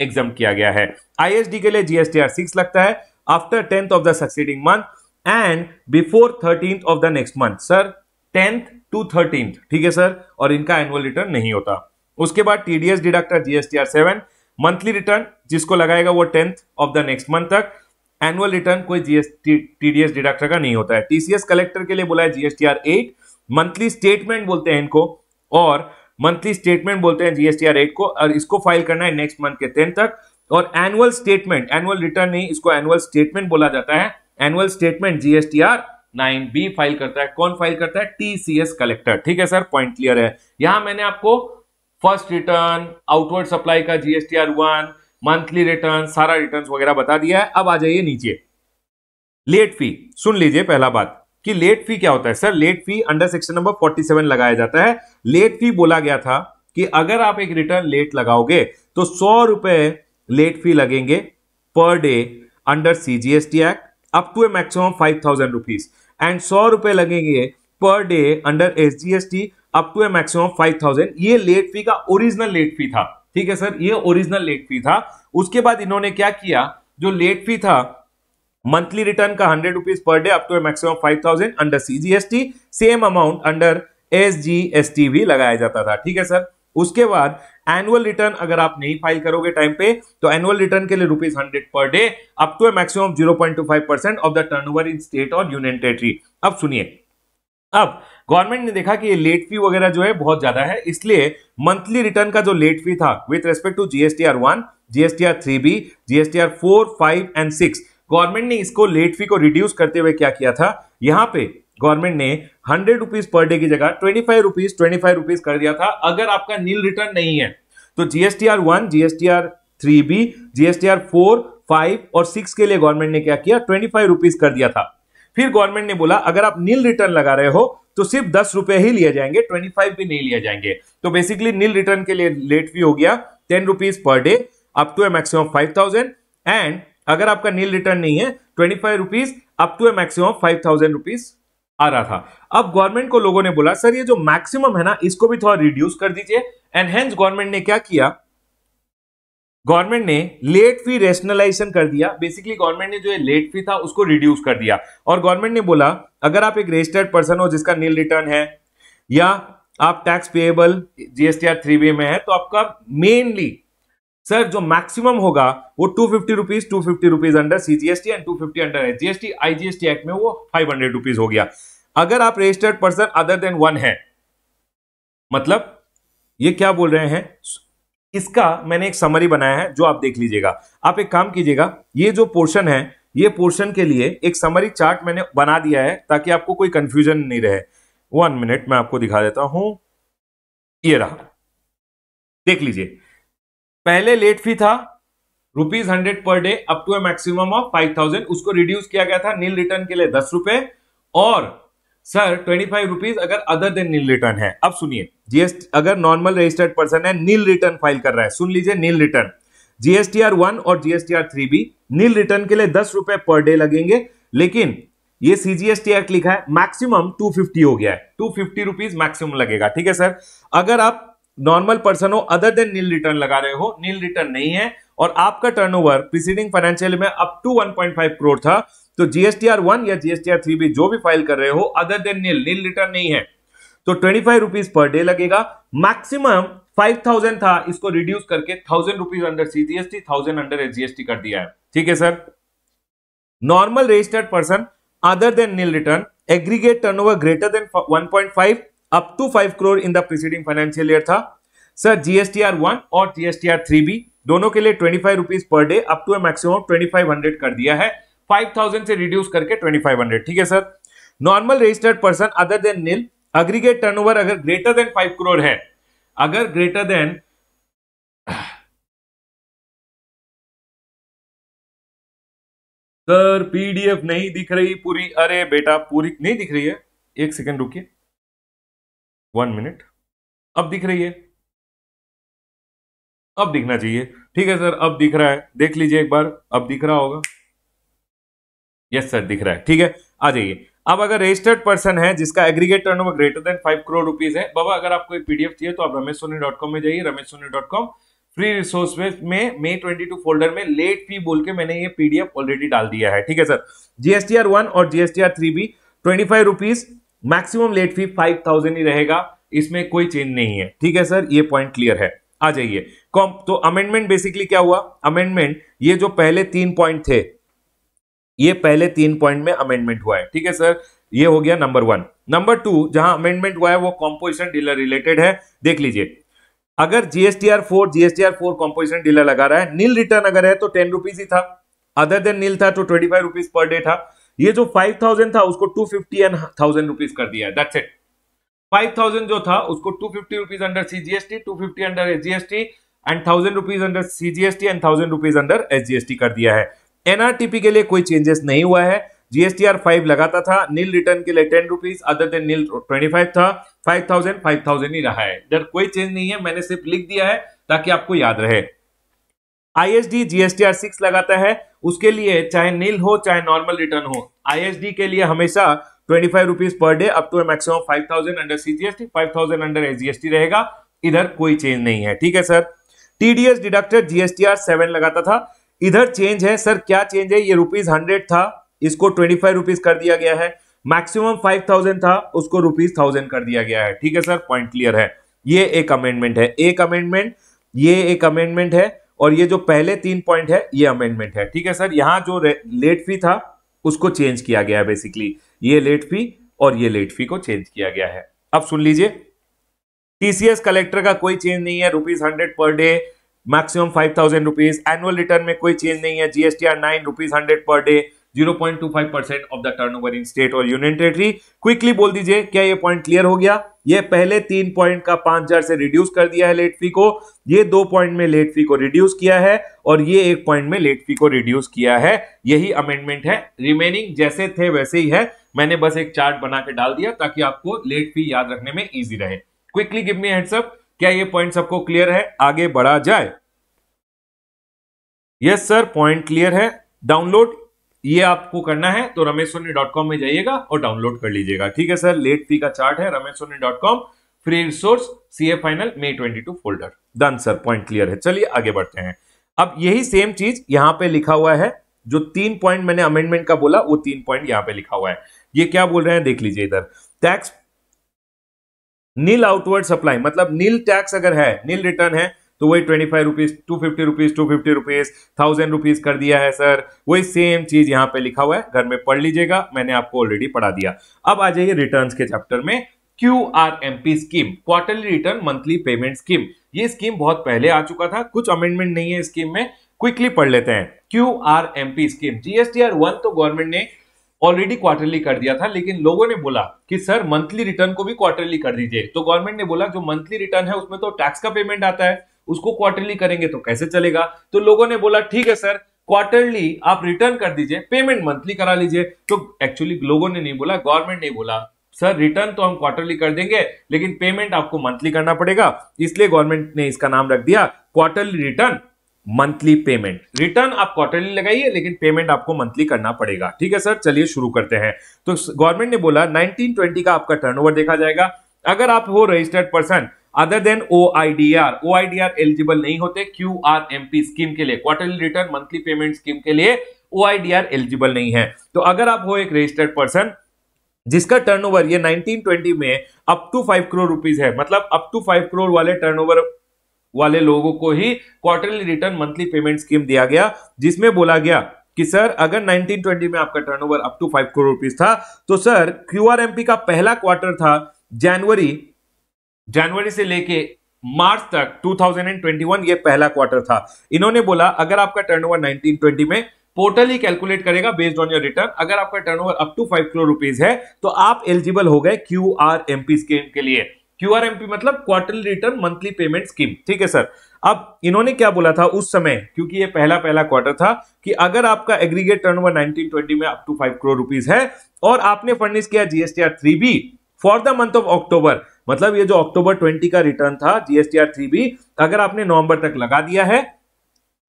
एग्जाम किया गया है आईएसडी के लिए जीएसटीआर सिक्स लगता है after tenth of the succeeding month and before thirteen of the next month sir tenth to thirteen ठीक है सर और इनका एनुअल रिटर्न नहीं होता उसके बाद TDS deductor GSTR seven monthly return जिसको लगाएगा वो tenth of the next month तक एनुअल रिटर्न कोई जीएसटी टीडीएस डिडक्टर का नहीं होता है टीसीएस कलेक्टर के लिए बोला है जीएसटीआर एट मंथली स्टेटमेंट बोलते हैं इनको और मंथली स्टेटमेंट बोलते हैं जीएसटीआर एट को और इसको फाइल करना है नेक्स्ट मंथ के टेन तक और एनुअल स्टेटमेंट एनुअल रिटर्न नहीं इसको एनुअल स्टेटमेंट बोला जाता है annual statement GSTR nine B file करता है कौन फाइल करता है टीसीएस कलेक्टर ठीक है सर पॉइंट क्लियर है यहां मैंने आपको फर्स्ट रिटर्न आउटवर्ड सप्लाई का जीएसटीआर वन मंथली रिटर्न सारा रिटर्न वगैरह बता दिया है अब आ जाइए नीचे लेट फी सुन लीजिए पहला बात कि लेट फी क्या होता है sir late fee under section number 47 लगाया जाता है लेट फी बोला गया था कि अगर आप एक रिटर्न लेट लगाओगे तो सौ रुपए लेट फी लगेंगे per day under CGST act up to a maximum five thousand rupees and सौ रुपए लगेंगे per day under S G S T up to a maximum five thousand ये लेट फी का ओरिजिनल लेट फी था ठीक है sir ये original late fee था उसके बाद इन्होंने क्या किया जो लेट फी था return per day up to 100 five thousand under C G S T same amount under S G S T भी लगाया जाता था ठीक है सर उसके बाद एनुअल रिटर्न अगर आप नहीं फाइल करोगे टाइम पे तो एनुअल रिटर्न के लिए rupees hundred per day up to a maximum zero point two five percent of the over in state और यूनियन टेरिटरी अब सुनिए अब गवर्नमेंट ने देखा कि ये लेट फी वगैरह जो है बहुत ज्यादा है इसलिए मंथली रिटर्न का जो लेट फी था with respect to GSTR one GSTR three B GSTR four five and six government ने इसको लेट फी को रिड्यूस करते हुए क्या किया था यहाँ पे गवर्नमेंट ने हंड्रेड रुपीज पर डे की जगह twenty five rupees twenty five rupees कर दिया था अगर आपका नील रिटर्न नहीं है तो GSTR one GSTR three B GSTR four five और सिक्स के लिए गवर्नमेंट ने क्या किया ट्वेंटी फाइव रुपीज कर दिया था फिर गवर्नमेंट ने बोला अगर आप नील रिटर्न लगा रहे हो तो सिर्फ दस रुपए ही लिए जाएंगे ट्वेंटी फाइव भी नहीं लिया जाएंगे तो बेसिकली नील रिटर्न के लिए लेट फी हो गया ten rupees per day up to a maximum five thousand and अगर आपका नील रिटर्न नहीं है twenty five rupees up to a maximum five thousand rupees आ रहा था अब गवर्नमेंट को लोगों ने बोला सर ये जो मैक्सिमम है ना इसको भी थोड़ा रिड्यूस कर दीजिए एंड हेंस गवर्नमेंट ने क्या किया गवर्नमेंट ने लेट फी रेशनलाइजेशन कर दिया बेसिकली गवर्नमेंट ने जो लेट फी था उसको रिड्यूस कर दिया और गवर्नमेंट ने बोला अगर आप एक रजिस्टर्ड पर्सन हो जिसका नील रिटर्न है या आप tax payable GSTR three B में है तो आपका मेनली सर जो मैक्सिमम होगा वो two fifty rupees two fifty rupees under CGST and two fifty under S IGST act में वो फाइव हंड्रेड रुपीज हो गया अगर आप registered person other than one है मतलब ये क्या बोल रहे हैं इसका मैंने एक समरी बनाया है जो आप देख लीजिएगा आप एक काम कीजिएगा ये जो पोर्शन है ये पोर्शन के लिए एक समरी चार्ट मैंने बना दिया है ताकि आपको कोई कंफ्यूजन नहीं रहे वन मिनट मैं आपको दिखा देता हूं ये रहा देख लीजिए पहले लेट फी था rupees hundred per day up to a maximum of five thousand उसको रिड्यूस किया गया था नील रिटर्न के लिए दस रुपए और सर ट्वेंटी फाइव रुपीज अगर अदर देन नील रिटर्न है अब सुनिए जीएसटी अगर नॉर्मल रजिस्टर्ड पर्सन है नील रिटर्न फाइल कर रहा है सुन लीजिए nil return GST R one और GST R three B nil return के लिए दस रुपए पर डे लगेंगे लेकिन ये सीजीएसटी एक्ट लिखा है मैक्सिमम टू फिफ्टी हो गया है टू फिफ्टी रुपीज मैक्सिमम लगेगा ठीक है सर अगर आप नॉर्मल पर्सन हो अदर देन नील रिटर्न लगा रहे हो नील रिटर्न नहीं है और आपका टर्न ओवर प्रिसीडिंग फाइनेंशियल में अप टू 1.5 करोड़ था तो जीएसटीआर वन या जीएसटीआर थ्री भी जो भी फाइल कर रहे हो other than nil nil return नहीं है तो twenty five rupees per day लगेगा मैक्सिमम फाइव थाउजेंड था इसको रिड्यूस करके thousand rupees under CGST thousand under SGST कर दिया है ठीक है sir normal registered person other than nil return aggregate turnover greater than one point five up to five crore in the preceding financial year था sir GSTR one और GSTR three भी दोनों के लिए twenty five rupees per day up to a maximum twenty five hundred कर दिया है five thousand से रिड्यूस करके ट्वेंटी फाइव हंड्रेड ठीक है sir normal registered person other than nil aggregate turnover अगर ग्रेटर देन फाइव करोड़ है अगर ग्रेटर देन सर पीडीएफ नहीं दिख रही पूरी अरे बेटा पूरी नहीं दिख रही है एक सेकंड रुकिए वन मिनट अब दिख रही है अब दिखना चाहिए ठीक है सर अब दिख रहा है देख लीजिए एक बार अब दिख रहा होगा यस सर दिख रहा है ठीक है आ जाइए अब अगर रजिस्टर्ड पर्सन है जिसका aggregate turnover greater than five crore rupees है बाबा अगर आपको एक पीडीएफ चाहिए तो आप रमेश सोनी डॉट कॉम में जाइए Ramesh Soni dot com free resource में मे ट्वेंटी टू फोल्डर में लेट फी बोल के मैंने ये पीडीएफ ऑलरेडी डाल दिया है ठीक है सर जीएसटीआर वन और जीएसटीआर थ्री भी twenty five rupees maximum late fee five thousand ही रहेगा इसमें कोई चेंज नहीं है ठीक है सर ये पॉइंट क्लियर है आ जाइए तो अमेंडमेंट बेसिकली क्या हुआ अमेंडमेंट ये जो पहले तीन पॉइंट थे ये पहले तीन पॉइंट में अमेंडमेंट हुआ है ठीक है सर ये हो गया नंबर वन नंबर टू जहां अमेंडमेंट हुआ है वो कॉम्पोजिशन डीलर रिलेटेड है देख लीजिए अगर GSTR four GSTR four composition dealer लगा रहा है नील रिटर्न अगर है तो टेन रुपीज ही था अदर देन नील था तो twenty five rupees per day था ये जो 5000 था उसको 250 एन थाउजेंड रुपीज कर दिया दैट्स इट 5000 जो था उसको 250 fifty rupees under CGST 250 under SGST and thousand rupees under CGST and thousand rupees under SGST कर दिया है एनआरटीपी के लिए कोई चेंजेस नहीं हुआ है जीएसटीआर फाइव लगाता था नील रिटर्न के लिए ten rupees other than nil twenty five था फाइव थाउजेंड फाइव थाउजेंड ही रहा है इधर कोई चेंज नहीं है मैंने सिर्फ लिख दिया है ताकि आपको याद रहे आईएसडी जीएसटीआर सिक्स लगाता है उसके लिए चाहे नील हो चाहे नॉर्मल रिटर्न हो आईएसडी के लिए हमेशा twenty five rupees per day up to maximum five thousand under CGST five thousand under SGST रहेगा इधर कोई चेंज नहीं है ठीक है sir TDS deductor GSTR seven लगाता था इधर चेंज है सर क्या चेंज है ये रुपीज हंड्रेड था इसको ट्वेंटी फाइव रुपीज कर दिया गया है मैक्सिमम फाइव थाउजेंड था उसको रुपीज थाउजेंड कर दिया गया है ठीक है सर पॉइंट क्लियर है ये एक अमेंडमेंट है एक अमेंडमेंट ये एक अमेंडमेंट है और ये जो पहले तीन पॉइंट है ये अमेंडमेंट है ठीक है सर यहां जो लेट फी था उसको चेंज किया गया है बेसिकली ये लेट फी और ये लेट फी को चेंज किया गया है अब सुन लीजिए टीसीएस कलेक्टर का कोई चेंज नहीं है rupees hundred per day maximum five thousand rupees annual return में कोई चेंज नहीं है GST R nine rupees hundred per day 0.25 percent of the turnover in state और यूनियन टेरिटरी क्विकली बोल दीजिए क्या ये पॉइंट क्लियर हो गया ये पहले तीन पॉइंट का पांच हजार से रिड्यूस कर दिया है लेट फी को ये दो पॉइंट में लेट फी को रिड्यूस किया है और ये एक पॉइंट में लेट फी को रिड्यूस किया है यही अमेंडमेंट है रिमेनिंग जैसे थे वैसे ही है मैंने बस एक चार्ट बना के डाल दिया ताकि आपको लेट फी याद रखने में ईजी रहे क्विकली गिव मी हेडसअप क्या ये पॉइंट सबको क्लियर है आगे बढ़ा जाए यस सर पॉइंट क्लियर है डाउनलोड ये आपको करना है तो रमेश सोनी डॉट कॉम में जाइएगा और डाउनलोड कर लीजिएगा ठीक है सर लेट फी का चार्ट है Ramesh Soni dot com free resource C A final May twenty two folder done sir point clear है चलिए आगे बढ़ते हैं अब यही सेम चीज यहां पे लिखा हुआ है जो तीन पॉइंट मैंने अमेंडमेंट का बोला वो तीन पॉइंट यहां पे लिखा हुआ है ये क्या बोल रहे हैं देख लीजिए इधर टैक्स नील आउटवर्ड सप्लाई मतलब नील टैक्स अगर है नील रिटर्न है तो वही twenty five rupees two fifty rupees two fifty rupees thousand rupees कर दिया है सर वही सेम चीज़ यहां पे लिखा हुआ है घर में पढ़ लीजिएगा मैंने आपको ऑलरेडी पढ़ा दिया अब आ जाइए रिटर्न के चैप्टर में Q R M P scheme quarterly return monthly payment scheme ये स्कीम बहुत पहले आ चुका था कुछ अमेंडमेंट नहीं है स्कीम में क्विकली पढ़ लेते हैं Q R M P scheme GSTR one तो गवर्नमेंट ने ऑलरेडी क्वार्टरली कर दिया था लेकिन लोगों ने बोला कि सर मंथली रिटर्न को भी क्वार्टरली कर दीजिए तो गवर्नमेंट ने बोला जो मंथली रिटर्न है उसमें तो टैक्स का पेमेंट आता है उसको क्वार्टरली करेंगे तो कैसे चलेगा तो लोगों ने बोला ठीक है सर क्वार्टरली आप रिटर्न कर दीजिए पेमेंट मंथली करा लीजिए तो एक्चुअली लोगों ने नहीं बोला गवर्नमेंट ने बोला सर रिटर्न तो हम क्वार्टरली कर देंगे लेकिन पेमेंट आपको मंथली करना पड़ेगा इसलिए गवर्नमेंट ने इसका नाम रख दिया quarterly return monthly payment return आप क्वार्टरली लगाइए लेकिन पेमेंट आपको मंथली करना पड़ेगा ठीक है सर चलिए शुरू करते हैं तो गवर्नमेंट ने बोला 1920 का आपका टर्नओवर देखा जाएगा अगर आप हो registered person other than O I D R O I D R eligible नहीं होते Q R M P scheme के लिए quarterly return monthly payment scheme के लिए O I D R eligible नहीं है तो अगर आप हो एक रजिस्टर्ड पर्सन जिसका टर्नओवर ये 1920 में up to five crore rupees है मतलब अप टू फाइव करोड़ वाले टर्नओवर वाले लोगों को ही quarterly return monthly payment scheme दिया गया जिसमें बोला गया कि सर अगर 1920 में आपका turnover up to five crore rupees था तो सर क्यूआरएमपी का पहला क्वार्टर था जनवरी जनवरी से लेके मार्च तक 2021 ये पहला क्वार्टर था इन्होंने बोला अगर आपका टर्नओवर 1920 में पोर्टल ही कैलकुलेट करेगा बेस्ड ऑन योर रिटर्न अगर आपका turnover up to five crore rupees है तो आप एलिजिबल हो गए Q R M P scheme के लिए क्यू आर एम पी मतलब quarterly return monthly payment scheme ठीक है सर अब इन्होंने क्या बोला था उस समय क्योंकि ये पहला पहला क्वार्टर था कि अगर आपका एग्रीगेट टर्नओवर 1920 में up to five crore rupees है और आपने फर्निश किया GSTR three B for the month of October मतलब ये जो अक्टूबर ट्वेंटी का रिटर्न था जीएसटीआर थ्री बी अगर आपने नवंबर तक लगा दिया है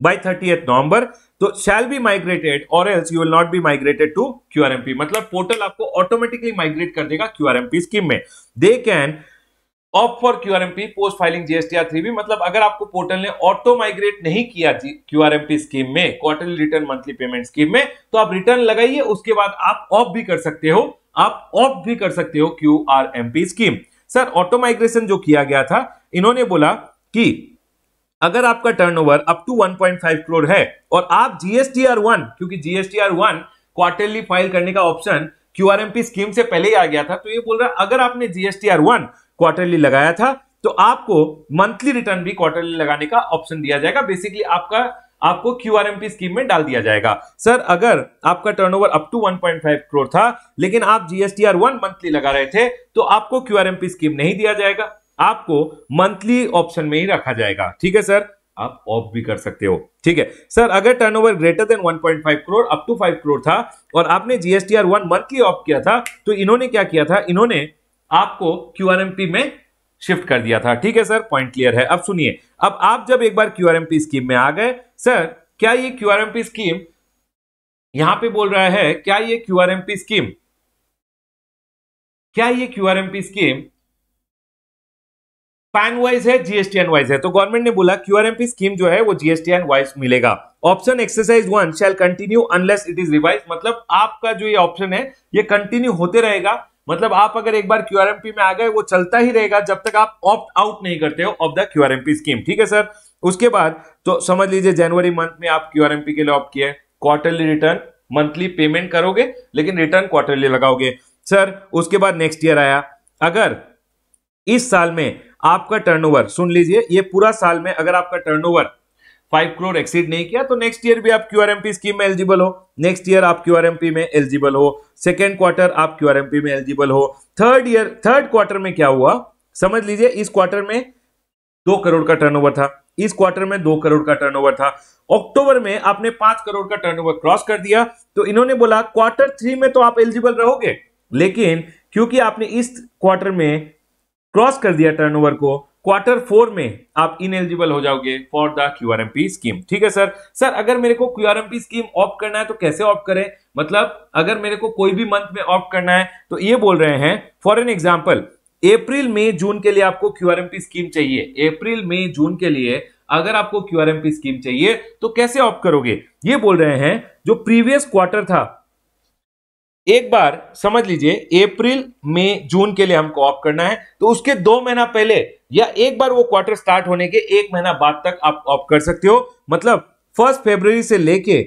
बाई थर्टी नवंबर तो शैल बी माइग्रेटेड और else you will not be migrated to QRMP मतलब पोर्टल आपको ऑटोमेटिकली माइग्रेट कर देगा पी स्कीम में they can opt for Q R P post filing GSTR three भी मतलब अगर आपको पोर्टल ने ऑटो माइग्रेट नहीं किया क्यू आर पी स्कीम में quarterly return monthly payment scheme में तो आप रिटर्न लगाइए उसके बाद आप ऑफ भी कर सकते हो आप ऑफ भी कर सकते हो Q R P scheme sir auto migration जो किया गया था इन्होंने बोला कि अगर आपका टर्नओवर अप टू 1.5 करोड़ है और आप जीएसटीआर वन क्योंकि जीएसटीआर वन क्वार्टरली फाइल करने का ऑप्शन क्यूआरएमपी स्कीम से पहले ही आ गया था तो ये बोल रहा है अगर आपने जीएसटीआर वन क्वार्टरली लगाया था तो आपको मंथली रिटर्न भी क्वार्टरली लगाने का ऑप्शन दिया जाएगा बेसिकली आपका आपको क्यू स्कीम में डाल दिया जाएगा सर अगर आपका over up to one crore था लेकिन आप जीएसटी आर मंथली लगा रहे थे तो आपको क्यू स्कीम नहीं दिया जाएगा आपको मंथली ऑप्शन में ही रखा जाएगा ठीक है सर आप ऑफ भी कर सकते हो ठीक है सर अगर turnover greater than 1.5 crore up to 5 crore था और आपने जीएसटीआर वन मंथली ऑफ किया था तो इन्होंने क्या किया था इन्होंने आपको क्यूआरएमपी में शिफ्ट कर दिया था ठीक है सर पॉइंट क्लियर है अब सुनिए अब आप जब एक बार क्यूआरएमपी स्कीम में आ गए सर क्या ये क्यू स्कीम यहां पे बोल रहा है क्या ये क्यू स्कीम क्या ये क्यू स्कीम पैन वाइज है जीएसटी वाइज है तो गवर्नमेंट ने बोला क्यू स्कीम जो है वो जीएसटी वाइज मिलेगा option exercise one shall continue unless it is revise मतलब आपका जो ये ऑप्शन है ये कंटिन्यू होते रहेगा मतलब आप अगर एक बार क्यू में आ गए वो चलता ही रहेगा जब तक आप ऑप्ट आउट नहीं करते हो ऑफ द क्यू स्कीम ठीक है सर उसके बाद तो समझ लीजिए जनवरी मंथ में आप क्यू के लिए ऑप्ट किए क्वार्टरली रिटर्न मंथली पेमेंट करोगे लेकिन रिटर्न क्वार्टरली लगाओगे सर उसके बाद नेक्स्ट ईयर आया अगर इस साल में आपका टर्नओवर सुन लीजिए ये पूरा साल में अगर आपका टर्नओवर 5 करोड़ एक्सीड नहीं किया तो नेक्स्ट ईयर भी आप क्यू स्कीम में एलिजिबल हो नेक्स्ट ईयर आप क्यू में एलिजिबल हो सेकेंड क्वार्टर आप क्यू में एलिजिबल हो थर्ड ईयर थर्ड क्वार्टर में क्या हुआ समझ लीजिए इस क्वार्टर में दो करोड़ का टर्नओवर था इस क्वार्टर में दो करोड़ का टर्नओवर था अक्टूबर में आपने पांच करोड़ का टर्नओवर क्रॉस कर दिया तो इन्होंने बोला क्वार्टर थ्री में तो आप एलिजिबल रहोगे लेकिन क्योंकि आपने इस क्वार्टर में क्रॉस कर दिया टर्नओवर को क्वार्टर फोर में आप इन एलिजिबल हो जाओगे फॉर द क्यूआरएमपी स्कीम ठीक है सर सर अगर मेरे को क्यूआरएमपी स्कीम ऑफ करना है तो कैसे ऑफ करें मतलब अगर मेरे को कोई भी मंथ में ऑफ करना है तो ये बोल रहे हैं फॉर एन एग्जाम्पल अप्रैल मई जून के लिए आपको क्यू स्कीम चाहिए अप्रैल मई जून के लिए अगर आपको क्यू स्कीम चाहिए तो कैसे ऑप्ट करोगे ये बोल रहे हैं जो प्रीवियस क्वार्टर था एक बार समझ लीजिए अप्रैल मई जून के लिए हमको ऑप्ट करना है तो उसके दो महीना पहले या एक बार वो क्वार्टर स्टार्ट होने के एक महीना बाद तक आप ऑप्ट कर सकते हो मतलब फर्स्ट फेब्रवरी से लेके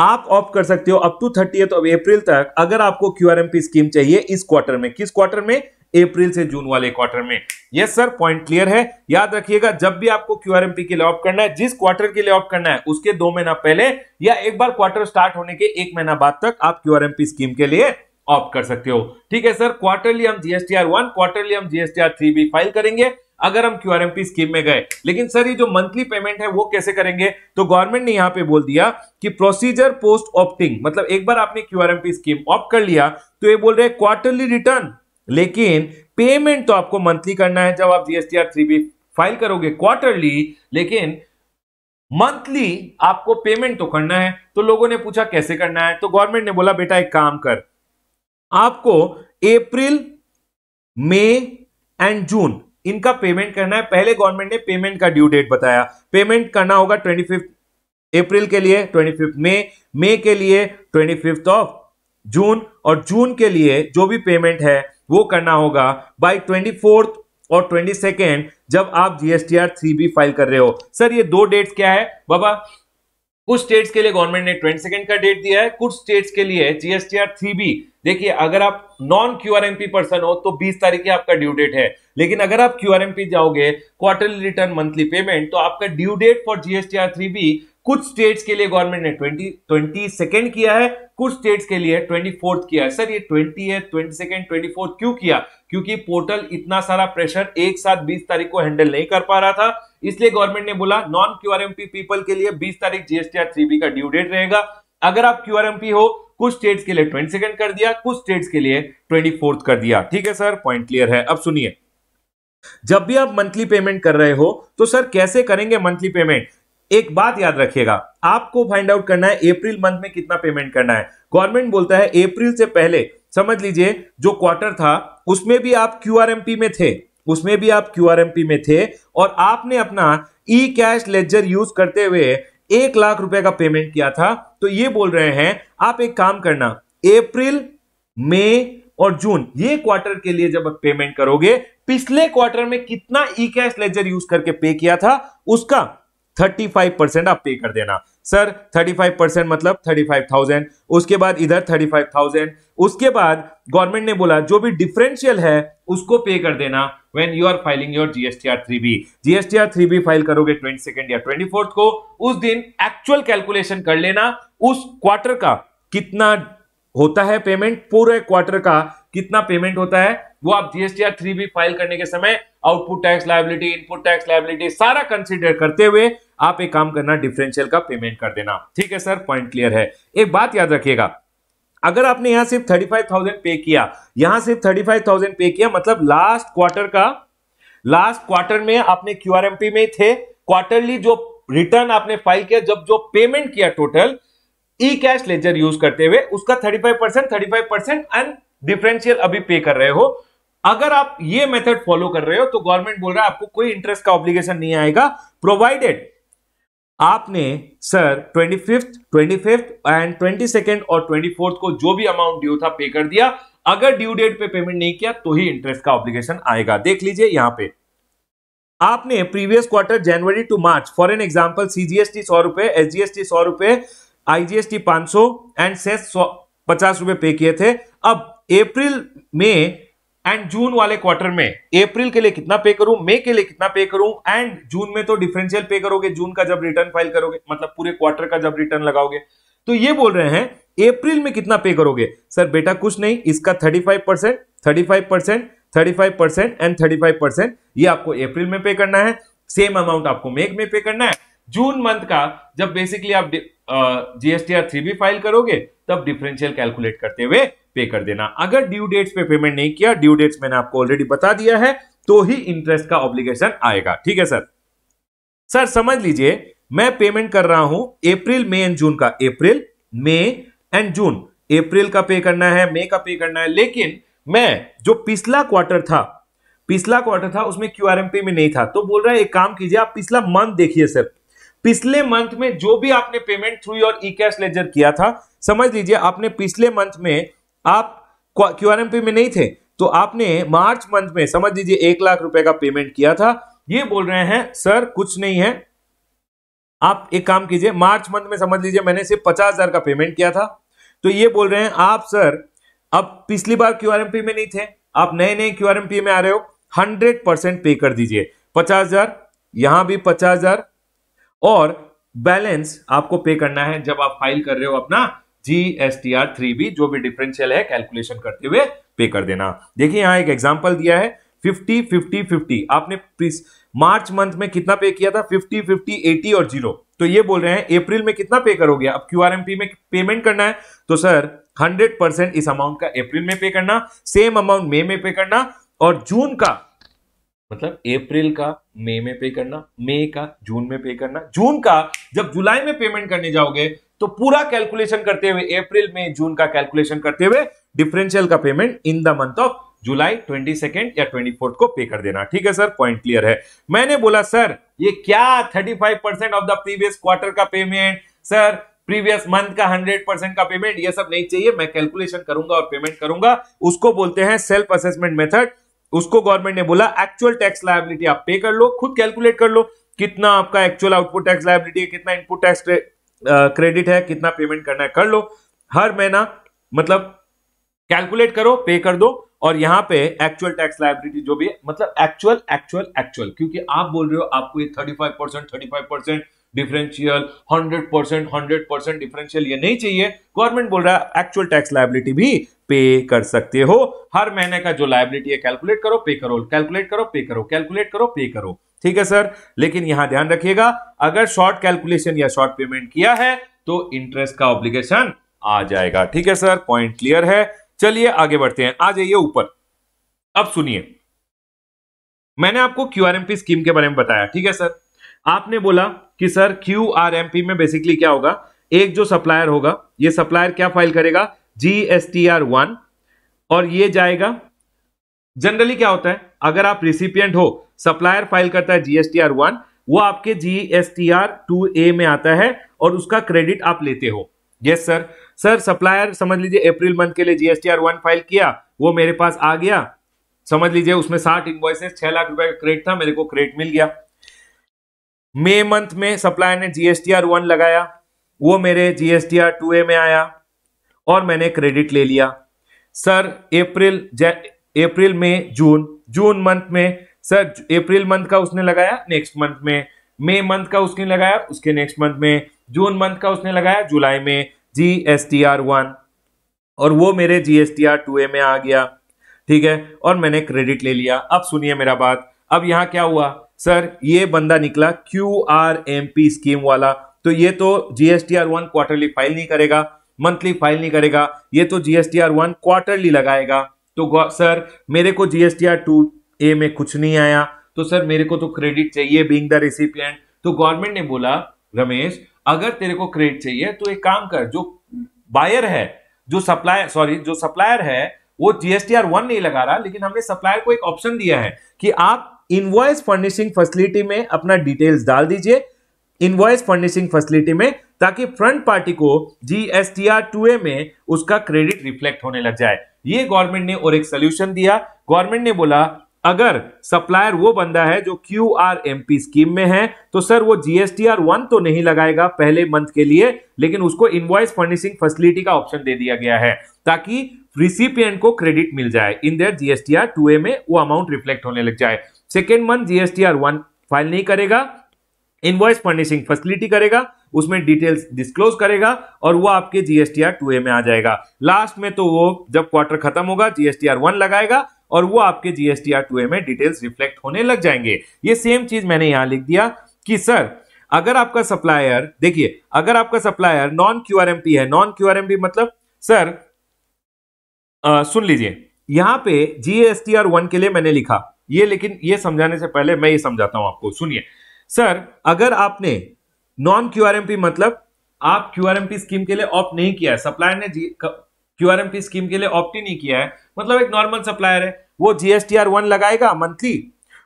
आप ऑप कर सकते हो अप टू थर्टी अप्रैल तक अगर आपको क्यू स्कीम चाहिए इस क्वार्टर में किस क्वार्टर में अप्रैल से जून वाले क्वार्टर में yes yes, sir point clear है याद रखिएगा जब भी आपको क्यूआरएमपी के लिए ऑफ करना है जिस क्वार्टर के लिए ऑफ करना है उसके दो महीना पहले या एक बार क्वार्टर स्टार्ट होने के एक महीना बाद तक आप क्यूआरएमपी स्कीम के लिए ऑफ कर सकते हो ठीक है सर क्वार्टरली हम जीएसटीआर वन क्वार्टरली हम जीएसटीआर थ्री भी फाइल करेंगे अगर हम क्यूआरएमपी स्कीम में गए लेकिन सर ये जो मंथली पेमेंट है वो कैसे करेंगे तो गवर्नमेंट ने यहां पे बोल दिया कि प्रोसीजर पोस्ट ऑप्टिंग मतलब एक बार आपने क्यूआरएमपी स्कीम ऑप्ट कर लिया तो ये बोल रहे हैं क्वार्टरली रिटर्न लेकिन पेमेंट तो आपको मंथली करना है जब आप GST R three B file करोगे क्वार्टरली लेकिन मंथली आपको पेमेंट तो करना है तो लोगों ने पूछा कैसे करना है तो गवर्नमेंट ने बोला बेटा एक काम कर आपको अप्रैल मई एंड जून इनका पेमेंट करना है पहले गवर्नमेंट ने पेमेंट का ड्यू डेट बताया पेमेंट करना होगा ट्वेंटी फिफ्थ अप्रैल के लिए ट्वेंटी फिफ्थ मई मई के लिए ट्वेंटी फिफ्थ ऑफ जून और जून के लिए जो भी पेमेंट है वो करना होगा बाई ट्वेंटी और ट्वेंटी सेकेंड जब आप जीएसटीआर थ्री बी फाइल कर रहे हो सर ये दो डेट्स क्या है बाबा कुछ स्टेट्स के लिए गवर्नमेंट ने ट्वेंटी सेकेंड का डेट दिया है कुछ स्टेट्स के लिए जीएसटीआर थ्री बी देखिए अगर आप नॉन क्यूआरएमपी पर्सन हो तो 20 तारीख की आपका ड्यू डेट है लेकिन अगर आप क्यूआरएमपी जाओगे क्वार्टरली रिटर्न मंथली पेमेंट तो आपका due date for GSTR three B कुछ स्टेट्स के लिए गवर्नमेंट ने ट्वेंटी ट्वेंटी सेकेंड किया है कुछ स्टेट्स के लिए ट्वेंटी फोर्थ किया है सर ये ट्वेंटी है ट्वेंटी सेकेंड ट्वेंटी फोर्थ क्यों किया क्योंकि पोर्टल इतना सारा प्रेशर एक साथ बीस तारीख को हैंडल नहीं कर पा रहा था इसलिए गवर्नमेंट ने बोला नॉन क्यू क्यूआरएमपी पीपल के लिए बीस तारीख जीएसटीआर थ्री का ड्यू डेट रहेगा अगर आप क्यूआरएमपी हो कुछ स्टेट्स के लिए ट्वेंटी सेकेंड कर दिया कुछ स्टेट्स के लिए ट्वेंटी फोर्थ कर दिया ठीक है सर पॉइंट क्लियर है अब सुनिए जब भी आप मंथली पेमेंट कर रहे हो तो सर कैसे करेंगे मंथली पेमेंट एक बात याद रखिएगा आपको फाइंड आउट करना है अप्रैल मंथ में कितना पेमेंट करना है गवर्नमेंट बोलता है अप्रैल से पहले समझ लीजिए जो क्वार्टर था उसमें भी आप क्यूआरएमपी में थे उसमें भी आप क्यूआरएमपी में थे और आपने अपना ई कैश लेजर यूज करते हुए एक लाख रुपए का पेमेंट किया था तो ये बोल रहे हैं आप एक काम करना अप्रैल मई और जून ये क्वार्टर के लिए जब पेमेंट करोगे पिछले क्वार्टर में कितना ई कैश लेजर यूज करके पे किया था उसका थर्टी फाइव परसेंट आप पे कर देना सर थर्टी फाइव परसेंट मतलब थर्टी फाइव थाउजेंड उसके बाद इधर थर्टी फाइव थाउजेंड उसके बाद गवर्नमेंट ने बोला जो भी डिफरेंशियल है उसको पे कर देना when you are filing your GSTR three B GSTR three B file करोगे ट्वेंटी सेकेंड या ट्वेंटी फोर्थ को उस दिन एक्चुअल कैलकुलेशन कर लेना उस क्वार्टर का कितना होता है पेमेंट पूरे क्वार्टर का कितना पेमेंट होता है वो आप जीएसटीआर थ्री बी फाइल करने के समय output tax liability input tax liability सारा कंसिडर करते हुए आप एक काम करना डिफरेंशियल का पेमेंट कर देना ठीक है सर पॉइंट क्लियर है एक बात याद रखिएगा अगर आपने यहां सिर्फ थर्टी फाइव थाउजेंड पे किया यहां सिर्फ थर्टी फाइव थाउजेंड पे किया मतलब लास्ट क्वार्टर का लास्ट क्वार्टर में आपने क्यूआरएमपी में थे क्वार्टरली जो रिटर्न आपने फाइल किया जब जो पेमेंट किया total E cash ledger use करते हुए उसका thirty five percent thirty five percent and differential अभी पे कर रहे हो अगर आप ये मेथड फॉलो कर रहे हो तो गवर्नमेंट बोल रहा है आपको कोई इंटरेस्ट का ऑब्लिगेशन नहीं आएगा प्रोवाइडेड आपने sir twenty fifth twenty fifth and twenty second और ट्वेंटी फोर्थ को जो भी अमाउंट ड्यू था पे कर दिया अगर ड्यू डेट पे पेमेंट नहीं किया तो ही इंटरेस्ट का ऑब्लिगेशन आएगा देख लीजिए यहां पे आपने previous quarter January to March for an example CGST सौ रुपए एसजीएसटी सौ रुपए आईजीएसटी पांच सौ एंड e सेस पचास रुपए पे किए थे अब अप्रैल में एंड जून वाले क्वार्टर में अप्रैल के लिए कितना पे करूं मई के लिए कितना पे करूं एंड जून में तो डिफरेंशियल पे करोगे जून का जब रिटर्न फाइल करोगे मतलब पूरे क्वार्टर का जब रिटर्न लगाओगे तो ये बोल रहे हैं अप्रैल में कितना पे करोगे सर बेटा कुछ नहीं इसका thirty five percent thirty five percent thirty five percent and thirty five percent ये आपको अप्रैल में पे करना है सेम अमाउंट आपको मेक में पे करना है जून मंथ का जब बेसिकली आप जीएसटीआर uh, थ्री भी फाइल करोगे तब डिफरेंशियल कैलकुलेट करते हुए पे कर देना अगर ड्यू डेट्स पे पेमेंट नहीं किया ड्यू डेट्स मैंने आपको ऑलरेडी बता दिया है तो ही इंटरेस्ट का ऑब्लिगेशन आएगा ठीक है सर सर समझ लीजिए मैं पेमेंट कर रहा हूं अप्रैल मई एंड जून का अप्रैल मई एंड जून अप्रैल का पे करना है मई का पे करना है लेकिन मैं जो पिछला क्वार्टर था पिछला क्वार्टर था उसमें क्यूआरएमपी में नहीं था तो बोल रहा है एक काम कीजिए आप पिछला मंथ देखिए सर पिछले मंथ में जो भी आपने payment through your E cash ledger किया था समझ लीजिए आपने पिछले मंथ में आप क्यू आर में नहीं थे तो आपने मार्च मंथ में समझ लीजिए एक लाख रुपए का पेमेंट किया था ये बोल रहे हैं सर कुछ नहीं है आप एक काम कीजिए मार्च मंथ में समझ लीजिए मैंने सिर्फ पचास हजार का पेमेंट किया था तो ये बोल रहे हैं आप सर अब पिछली बार क्यू में नहीं थे आप नए नए क्यू में आ रहे हो हंड्रेड परसेंट पे कर दीजिए पचास हजार यहां भी पचास हजार और बैलेंस आपको पे करना है जब आप फाइल कर रहे हो अपना G S T R three B जो भी डिफरेंशियल है कैलकुलेशन करते हुए पे कर देना देखिए यहां एक एग्जाम्पल दिया है फिफ्टी फिफ्टी फिफ्टी आपने मार्च मंथ में कितना पे किया था फिफ्टी फिफ्टी एटी और जीरो तो ये बोल रहे हैं अप्रैल में कितना पे करोगे अब क्यू में पेमेंट करना है तो सर हंड्रेड परसेंट इस अमाउंट का अप्रैल में पे करना सेम अमाउंट मई में पे करना और जून का मतलब अप्रैल का मई में पे करना मई का जून में पे करना जून का जब जुलाई में पेमेंट करने जाओगे तो पूरा कैलकुलेशन करते हुए अप्रैल में जून का कैलकुलेशन करते हुए डिफरेंशियल का payment in the month of July twenty second या ट्वेंटी फोर्थ को पे कर देना ठीक है सर पॉइंट क्लियर है मैंने बोला सर ये क्या thirty five percent of the previous quarter का पेमेंट सर प्रीवियस मंथ का हंड्रेड परसेंट का पेमेंट ये सब नहीं चाहिए मैं कैलकुलेशन करूंगा और पेमेंट करूंगा उसको बोलते हैं सेल्फ असेसमेंट मेथड उसको गवर्नमेंट ने बोला एक्चुअल टैक्स लाइबिलिटी आप पे कर लो खुद कैलकुलेट कर लो कितना आपका एक्चुअल आउटपुट टैक्स लाइबिलिटी है कितना इनपुट टैक्स क्रेडिट है कितना पेमेंट करना है कर लो हर महीना मतलब कैलकुलेट करो पे कर दो और यहां पे एक्चुअल टैक्स लाइबिलिटी जो भी है मतलब एक्चुअल एक्चुअल एक्चुअल क्योंकि आप बोल रहे हो आपको ये thirty five percent thirty five percent differential hundred percent hundred percent differential ये नहीं चाहिए गवर्नमेंट बोल रहा है एक्चुअल टैक्स लाइबिलिटी भी पे कर सकते हो हर महीने का जो लाइबिलिटी है कैलकुलेट करो पे करो कैलकुलेट करो पे करो कैलकुलेट करो पे करो ठीक है सर लेकिन यहां ध्यान रखिएगा अगर शॉर्ट कैलकुलेशन या शॉर्ट पेमेंट किया है तो इंटरेस्ट का ऑब्लिगेशन आ जाएगा ठीक है सर पॉइंट क्लियर है चलिए आगे बढ़ते हैं आ जाइए ऊपर अब सुनिए मैंने आपको क्यूआरएमपी स्कीम के बारे में बताया ठीक है सर आपने बोला कि sir Q R M P में बेसिकली क्या होगा एक जो सप्लायर होगा ये सप्लायर क्या फाइल करेगा G S T R one और ये जाएगा जनरली क्या होता है अगर आप रिसिपियंट हो सप्लायर फाइल करता है जीएसटीआर वन वो आपके जीएसटीआर टू ए में आता है और उसका क्रेडिट आप लेते हो यस सर सर सप्लायर समझ लीजिए अप्रैल मंथ के लिए जीएसटीआर वन फाइल किया वो मेरे पास आ गया समझ लीजिए उसमें साठ इन्वॉइसेस छह लाख रुपए का क्रेडिट था मेरे को क्रेडिट मिल गया मे मंथ में सप्लायर ने जीएसटीआर वन लगाया वो मेरे जीएसटीआर टू ए में आया और मैंने क्रेडिट ले लिया सर अप्रैल अप्रैल में जून जून मंथ में सर अप्रैल मंथ का उसने लगाया नेक्स्ट मंथ में मे मंथ का उसने लगाया उसके नेक्स्ट मंथ में जून मंथ का उसने लगाया जुलाई में G S T R one और वो मेरे G S T R two A में आ गया ठीक है और मैंने क्रेडिट ले लिया अब सुनिए मेरा बात अब यहाँ क्या हुआ सर ये बंदा निकला Q R M P scheme वाला तो ये तो GST R one quarterly file नहीं करेगा मंथली फाइल नहीं करेगा ये तो जीएसटी आर वन क्वार्टरली लगाएगा तो सर मेरे को जीएसटी आर टू ए में कुछ नहीं आया तो सर मेरे को तो क्रेडिट चाहिए बींग द रेसिपियंट तो गवर्नमेंट ने बोला रमेश अगर तेरे को क्रेडिट चाहिए तो एक काम कर जो बायर है जो सप्लायर सॉरी जो सप्लायर है वो जीएसटी आर वन नहीं लगा रहा लेकिन हमने सप्लायर को एक ऑप्शन दिया है कि आप इनवॉइस फर्निशिंग फैसिलिटी में अपना डिटेल्स डाल दीजिए इनवॉइस फर्निशिंग फैसिलिटी में ताकि फ्रंट पार्टी को G S T R two A में उसका क्रेडिट रिफ्लेक्ट होने लग जाए ये गवर्नमेंट ने और एक सोल्यूशन दिया गवर्नमेंट ने बोला अगर सप्लायर वो बंदा है जो Q R M P scheme में है तो सर वो जीएसटीआर वन तो नहीं लगाएगा पहले मंथ के लिए लेकिन उसको इनवॉइस फर्निशिंग फैसिलिटी का ऑप्शन दे दिया गया है ताकि रिसिपियंट को क्रेडिट मिल जाए in their GSTR two A में वो अमाउंट रिफ्लेक्ट होने लग जाए second month GSTR one file नहीं करेगा इनवॉइस फर्निशिंग फैसिलिटी करेगा उसमें डिटेल्स डिस्क्लोज करेगा और वो आपके जीएसटीआर टू ए में आ जाएगा लास्ट में तो वो जब क्वार्टर खत्म होगा जीएसटीआर वन लगाएगा और वो आपके जीएसटीआर टू ए में डिटेल्स रिफ्लेक्ट होने लग जाएंगे ये सेम चीज मैंने यहां लिख दिया कि सर अगर आपका सप्लायर देखिए अगर आपका सप्लायर नॉन पी है नॉन पी मतलब सर आ, सुन लीजिए यहां पे जीएसटीआर वन के लिए मैंने लिखा ये लेकिन ये समझाने से पहले मैं ये समझाता हूं आपको सुनिए सर अगर आपने नॉन क्यू मतलब आप क्यू स्कीम के लिए ऑप्ट नहीं किया है सप्लायर ने क्यूआरएमपी स्कीम के लिए ऑप्ट ही नहीं किया है मतलब एक नॉर्मल सप्लायर है वो जीएसटी वन लगाएगा मंथली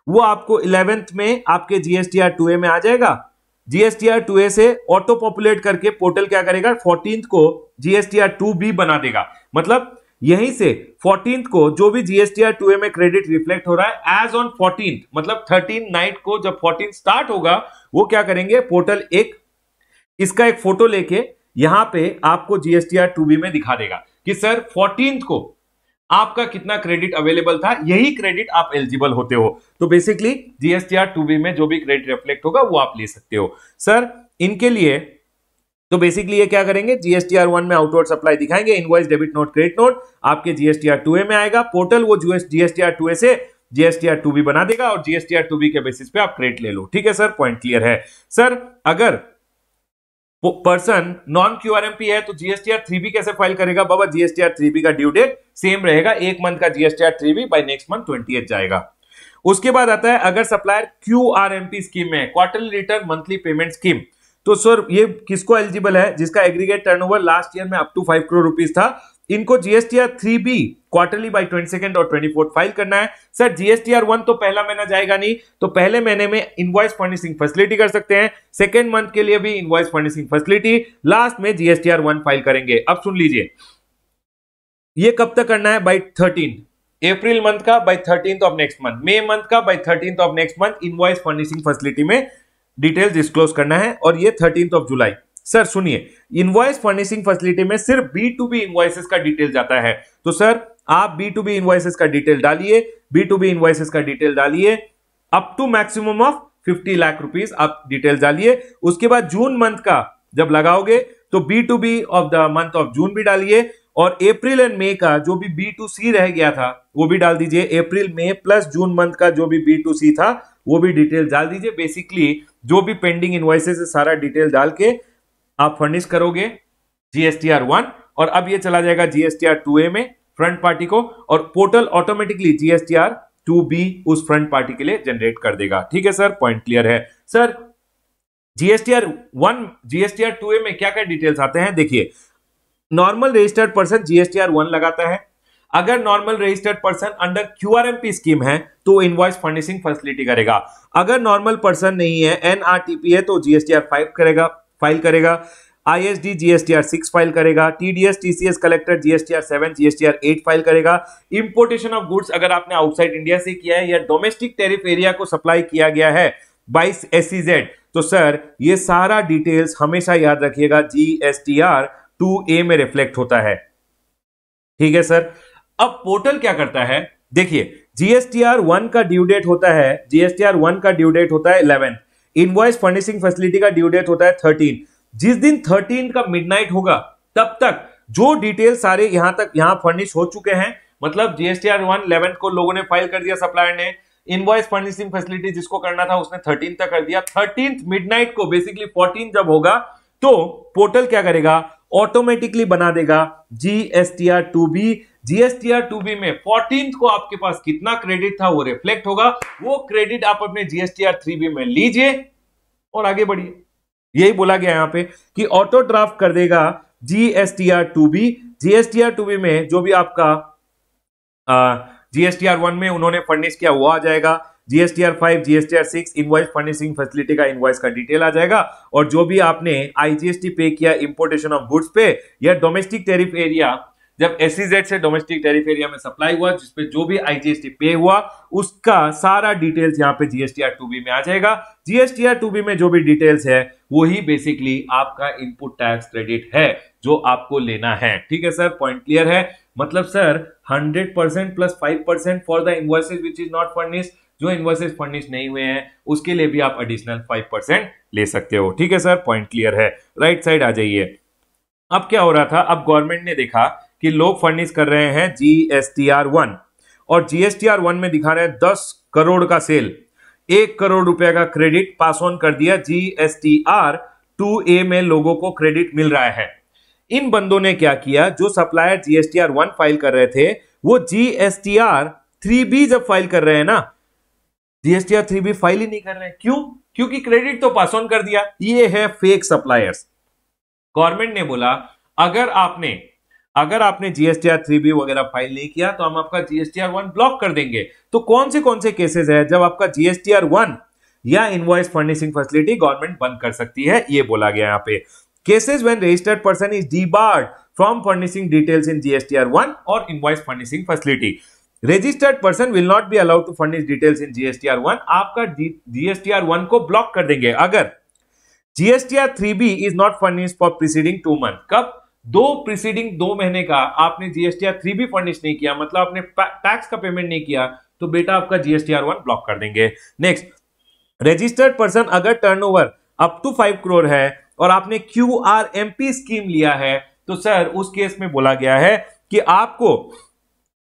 वो आपको इलेवेंथ में आपके जीएसटी आर में आ जाएगा जीएसटी टू से ऑटो पॉपुलेट करके पोर्टल क्या करेगा फोर्टीन को जीएसटी टू बी बना देगा मतलब यहीं से फोर्टीन को जो भी जीएसटीआर टू में क्रेडिट रिफ्लेक्ट हो रहा है एज ऑन फोर्टीन मतलब थर्टीन नाइट को जब फोर्टीन स्टार्ट होगा वो क्या करेंगे पोर्टल एक इसका एक फोटो लेके यहां पे आपको जीएसटीआर टू में दिखा देगा कि सर फोर्टीन को आपका कितना क्रेडिट अवेलेबल था यही क्रेडिट आप एलिजिबल होते हो तो बेसिकली जीएसटीआर टू में जो भी क्रेडिट रिफ्लेक्ट होगा वो आप ले सकते हो सर इनके लिए तो बेसिकली ये क्या करेंगे जीएसटीआर वन में आउटवर्ड सप्लाई दिखाएंगे invoice debit note credit note आपके जीएसटीआर टू ए में आएगा पोर्टल वो जीएसटीआर टू ए से जीएसटीआर टू बी बना देगा और जीएसटीआर टू बी के बेसिस पे आप क्रेडिट ले लो ठीक है सर पॉइंट क्लियर है सर अगर पर्सन नॉन क्यूआरएमपी है तो जीएसटीआर थ्री बी कैसे फाइल करेगा बाबा जीएसटीआर थ्री बी का ड्यू डेट सेम रहेगा एक मंथ का GSTR three B by next month twenty जाएगा उसके बाद आता है अगर सप्लायर पी स्कीम में quarterly return monthly payment scheme तो सर ये किसको एलिजिबल है जिसका एग्रीगेट टर्नओवर लास्ट ईयर में up to five crore rupees था इनको GSTR three B quarterly by twenty second और ट्वेंटी फोर्थ फाइल करना है सर जीएसटीआर वन तो पहला महीना जाएगा नहीं तो पहले महीने में इनवाइस फर्निशिंग फैसिलिटी कर सकते हैं सेकेंड मंथ के लिए भी इनवाइस फर्निशिंग फैसिलिटी लास्ट में जीएसटीआर वन फाइल करेंगे अब सुन लीजिए ये कब तक करना है बाई थर्टीन अप्रैल मंथ का by thirteen of next month May month का by thirteen of next month invoice furnishing facility में डिटेल्स डिस्क्लोज करना है और ये थर्टीन ऑफ जुलाई सर सुनिए इनवॉइस फर्निशिंग फैसिलिटी में सिर्फ बी टू बी इनवॉइसेस का डिटेल जाता है तो सर आप बी टू बी इनवॉइसेस का डिटेल डालिए बी टू बी इनवॉइसेस का डिटेल डालिए up to maximum of fifty lakh rupees आप डिटेल डालिए उसके बाद जून मंथ का जब लगाओगे तो B two B of the month of June भी डालिए और अप्रैल एंड मई का जो भी बी टू सी रह गया था वो भी डाल दीजिए अप्रैल मई प्लस जून मंथ का जो भी बी टू सी था वो भी डिटेल डाल दीजिए बेसिकली जो भी पेंडिंग इन्वाइसेस है सारा डिटेल डाल के आप फर्निश करोगे जीएसटीआर वन और अब ये चला जाएगा जीएसटीआर टू ए में फ्रंट पार्टी को और portal automatically GSTR two B उस फ्रंट पार्टी के लिए जनरेट कर देगा ठीक है सर पॉइंट क्लियर है sir GSTR one GSTR two A में क्या क्या डिटेल्स आते हैं देखिए normal registered person GST R one लगाता है अगर normal registered person under Q R QRMP scheme है तो इनवॉइस फर्निशिंग फैसिलिटी करेगा अगर नॉर्मल पर्सन नहीं है एनआरटीपी है तो जीएसटी आर फाइव करेगा फाइल करेगा I S D ISD R six file करेगा TDS TCS collector R seven R eight file करेगा इंपोर्टेशन ऑफ गुड्स अगर आपने आउटसाइड इंडिया से किया है या डोमेस्टिक टेरिफ एरिया को सप्लाई किया गया है बाइस एस e तो सर ये सारा डिटेल्स हमेशा याद रखिएगा आर टू ए में रिफ्लेक्ट होता है ठीक है सर अब पोर्टल क्या करता है देखिए जीएसटीआर वन का ड्यू डेट होता है जीएसटीआर वन का ड्यू डेट होता है इलेवन इनवॉइस फर्निशिंग फैसिलिटी का ड्यू डेट होता है थर्टीन जिस दिन थर्टीन का मिडनाइट होगा तब तक जो डिटेल सारे यहां तक यहां फर्निश हो चुके हैं मतलब जीएसटीआर वन इलेवन को लोगों ने फाइल कर दिया सप्लायर ने इनवॉइस फर्निशिंग फैसिलिटी जिसको करना था उसने थर्टीन तक कर दिया थर्टीन मिडनाइट को बेसिकली फोर्टीन जब होगा तो पोर्टल क्या करेगा ऑटोमेटिकली बना देगा GSTR two B GSTR two B में फोर्टीन को आपके पास कितना क्रेडिट था वो रिफ्लेक्ट होगा वो क्रेडिट आप अपने जीएसटीआर थ्री बी में लीजिए और आगे बढ़िए यही बोला गया यहां पे कि ऑटो ड्राफ्ट कर देगा GSTR two B GSTR two B में जो भी आपका जीएसटीआर वन में उन्होंने फर्निश किया वो आ जाएगा GSTR five GSTR six invoice furnishing facility का इनवाइस का डिटेल आ जाएगा और जो भी आपने आईजीएसटी पे किया इंपोर्टेशन ऑफ गुड्स पे या डोमेस्टिक टेरिफ एरिया जब एसीजेड e से डोमेस्टिक टेरिफ एरिया में सप्लाई हुआ जिसपे जो भी आईजीएसटी पे हुआ उसका सारा डिटेल्स यहाँ पे जीएसटीआर टू बी में आ जाएगा जीएसटीआर टू बी में जो भी डिटेल्स है वही बेसिकली आपका इनपुट टैक्स क्रेडिट है जो आपको लेना है ठीक है सर पॉइंट क्लियर है मतलब sir 100% percent plus five percent for the invoices which is not furnished जो इन्वर्सेज फर्निश नहीं हुए हैं उसके लिए भी आप एडिशनल फाइव परसेंट ले सकते हो ठीक है सर पॉइंट क्लियर है राइट साइड आ जाइए अब क्या हो रहा था अब गवर्नमेंट ने देखा कि लोग फर्निश कर रहे हैं G S T R one और जीएसटीआर वन में दिखा रहे हैं दस करोड़ का सेल एक करोड़ रुपए का क्रेडिट पास ऑन कर दिया जीएसटीआर टू ए में लोगों को क्रेडिट मिल रहा है इन बंदों ने क्या किया जो सप्लायर जीएसटीआर वन फाइल कर रहे थे वो जीएसटीआर थ्री बी जब फाइल कर रहे हैं ना जीएसटीआर थ्री भी फाइल ही नहीं कर रहे क्यों क्योंकि क्रेडिट तो पास ऑन कर दिया ये है फेक सप्लायर्स गवर्नमेंट ने बोला अगर आपने अगर आपने जीएसटीआर थ्री बी वगैरह फाइल नहीं किया तो हम आपका जीएसटीआर वन ब्लॉक कर देंगे तो कौन से कौन से केसेस है जब आपका जीएसटीआर वन या इनवॉइस फर्निशिंग फैसिलिटी गवर्नमेंट बंद कर सकती है ये बोला गया यहाँ पे cases when registered person is debarred from furnishing details in GSTR one और invoice furnishing facility registered person will not be allowed to furnish details in GSTR one आपका जीएसटीआर वन को ब्लॉक कर देंगे अगर GSTR three B is not furnish for preceding two month कब दो preceding दो महीने का आपने जीएसटीआर थ्री बी फर्निश नहीं किया मतलब आपने टैक्स का पेमेंट नहीं किया तो बेटा आपका जीएसटीआर वन ब्लॉक कर देंगे नेक्स्ट रजिस्टर्ड पर्सन अगर turnover up to five crore है और आपने Q R M P scheme लिया है तो सर उस केस में बोला गया है कि आपको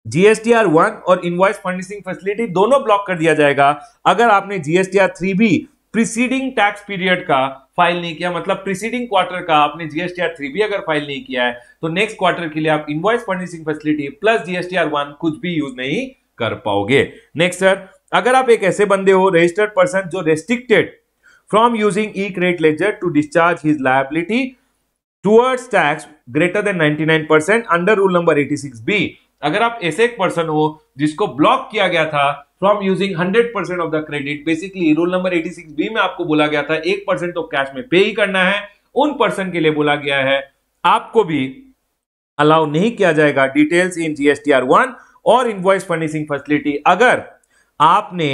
जीएसटीआर वन और इनवॉइस फर्निशिंग फैसिलिटी दोनों ब्लॉक कर दिया जाएगा अगर आपने जीएसटीआर थ्री भी प्रीसीडिंग टैक्स पीरियड का फाइल नहीं किया मतलब प्रीसीडिंग क्वार्टर का आपने जीएसटीआर थ्री भी अगर फाइल नहीं किया है तो नेक्स्ट क्वार्टर के लिए आप invoice furnishing facility plus GSTR one कुछ भी यूज नहीं कर पाओगे नेक्स्ट सर अगर आप एक ऐसे बंदे हो रजिस्टर्ड पर्सन जो restricted from using e credit ledger to discharge his liability towards tax greater than 99% under rule number B अगर आप ऐसे एक पर्सन हो जिसको ब्लॉक किया गया था from using hundred percent of the credit basically rule number six B में आपको बोला गया था एक परसेंट तो कैश में पे ही करना है उन पर्सन के लिए बोला गया है आपको भी अलाउ नहीं किया जाएगा डिटेल्स इन जीएसटीआर वन और इनवॉइस फर्निशिंग फैसिलिटी अगर आपने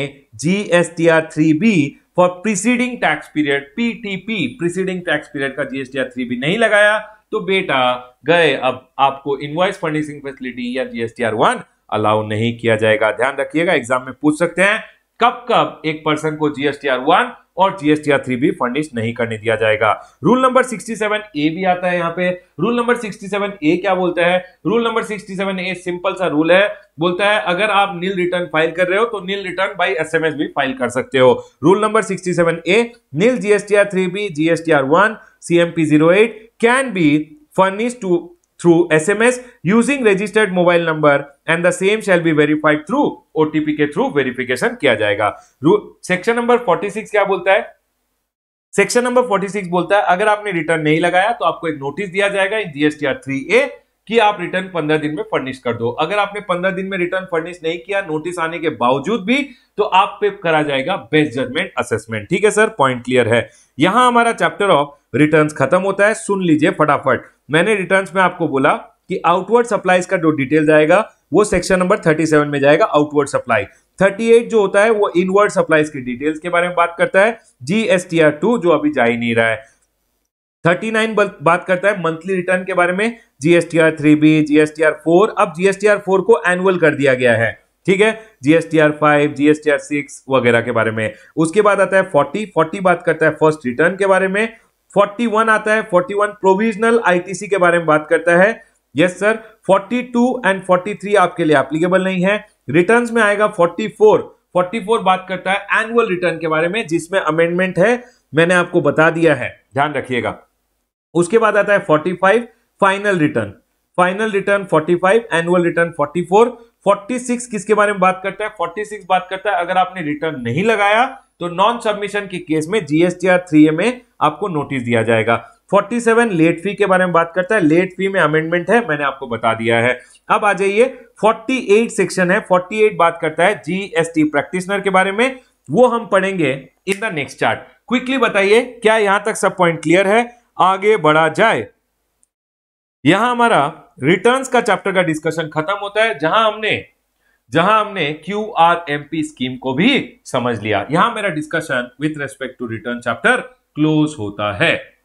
GSTR three B for preceding tax period PTP preceding tax period का जीएसटी आर थ्री बी नहीं लगाया तो बेटा गए अब आपको इनवॉइस फर्निशिंग फैसिलिटी या जीएसटीआर वन अलाउ नहीं किया जाएगा ध्यान रखिएगा एग्जाम में पूछ सकते हैं कब कब एक पर्सन को जीएसटीआर वन और जीएसटीआर थ्री भी फर्निश नहीं करने दिया जाएगा rule number sixty seven A भी आता है यहाँ पे rule number sixty seven A क्या बोलता है rule number sixty seven A simple सा रूल है बोलता है अगर आप नील रिटर्न फाइल कर रहे हो तो नील रिटर्न बाय एसएमएस भी फाइल कर सकते हो rule number sixty seven A nil GSTR three B GSTR one CMP08 can be furnished to through SMS using registered mobile number and the same shall be verified through OTP के through verification किया जाएगा section number 46 क्या बोलता है section number 46 बोलता है अगर आपने रिटर्न नहीं लगाया तो आपको एक नोटिस दिया जाएगा इन जीएसटीआर 3A कि आप रिटर्न 15 दिन में फर्निश कर दो अगर आपने 15 दिन में रिटर्न फर्निश नहीं किया नोटिस आने के बावजूद भी तो आप पे करा जाएगा बेस्ट जजमेंट असेसमेंट ठीक है सर पॉइंट क्लियर है यहां हमारा चैप्टर ऑफ रिटर्न्स खत्म होता है सुन लीजिए फटाफट मैंने रिटर्न्स में आपको बोला कि आउटवर्ड सप्लाईज का जो डिटेल जाएगा वो सेक्शन नंबर 37 में जाएगा आउटवर्ड सप्लाई 38 जो होता है वो इनवर्ड सप्लाईज की डिटेल्स के बारे में बात करता है जीएसटीआर टू जो अभी जा ही नहीं रहा है 39 बात करता है मंथली रिटर्न के बारे में GSTR three B GSTR four अब जीएसटीआर फोर को एनुअल कर दिया गया है ठीक है जीएसटीआर फाइव जीएसटीआर सिक्स वगैरह के बारे में उसके बाद आता है फोर्टी फोर्टी बात करता है फर्स्ट रिटर्न के बारे में 41 आता है 41 प्रोविजनल आईटीसी के बारे में बात करता है यस सर 42 एंड 43 आपके लिए एप्लीकेबल नहीं है रिटर्न्स में आएगा 44 44 बात करता है एनुअल रिटर्न के बारे में जिसमें अमेंडमेंट है मैंने आपको बता दिया है ध्यान रखिएगा उसके बाद आता है 45 final return final return 45 annual return 44 46 किसके बारे में बात करता है 46 बात करता है अगर आपने रिटर्न नहीं लगाया तो नॉन सबमिशन के केस में जीएसटीआर थ्री में आपको नोटिस दिया जाएगा 47 लेट फी के बारे में बात करता है लेट फी में अमेंडमेंट है मैंने आपको बता दिया है अब आ जाइए 48 सेक्शन है 48 बात करता है जीएसटी प्रैक्टिशनर के बारे में वो हम पढ़ेंगे in the next chart quickly बताइए क्या यहां तक सब पॉइंट क्लियर है आगे बढ़ा जाए यहां हमारा रिटर्न का चैप्टर का डिस्कशन खत्म होता है जहां हमने जहां हमने Q R M P scheme को भी समझ लिया यहां मेरा discussion with respect to return chapter close होता है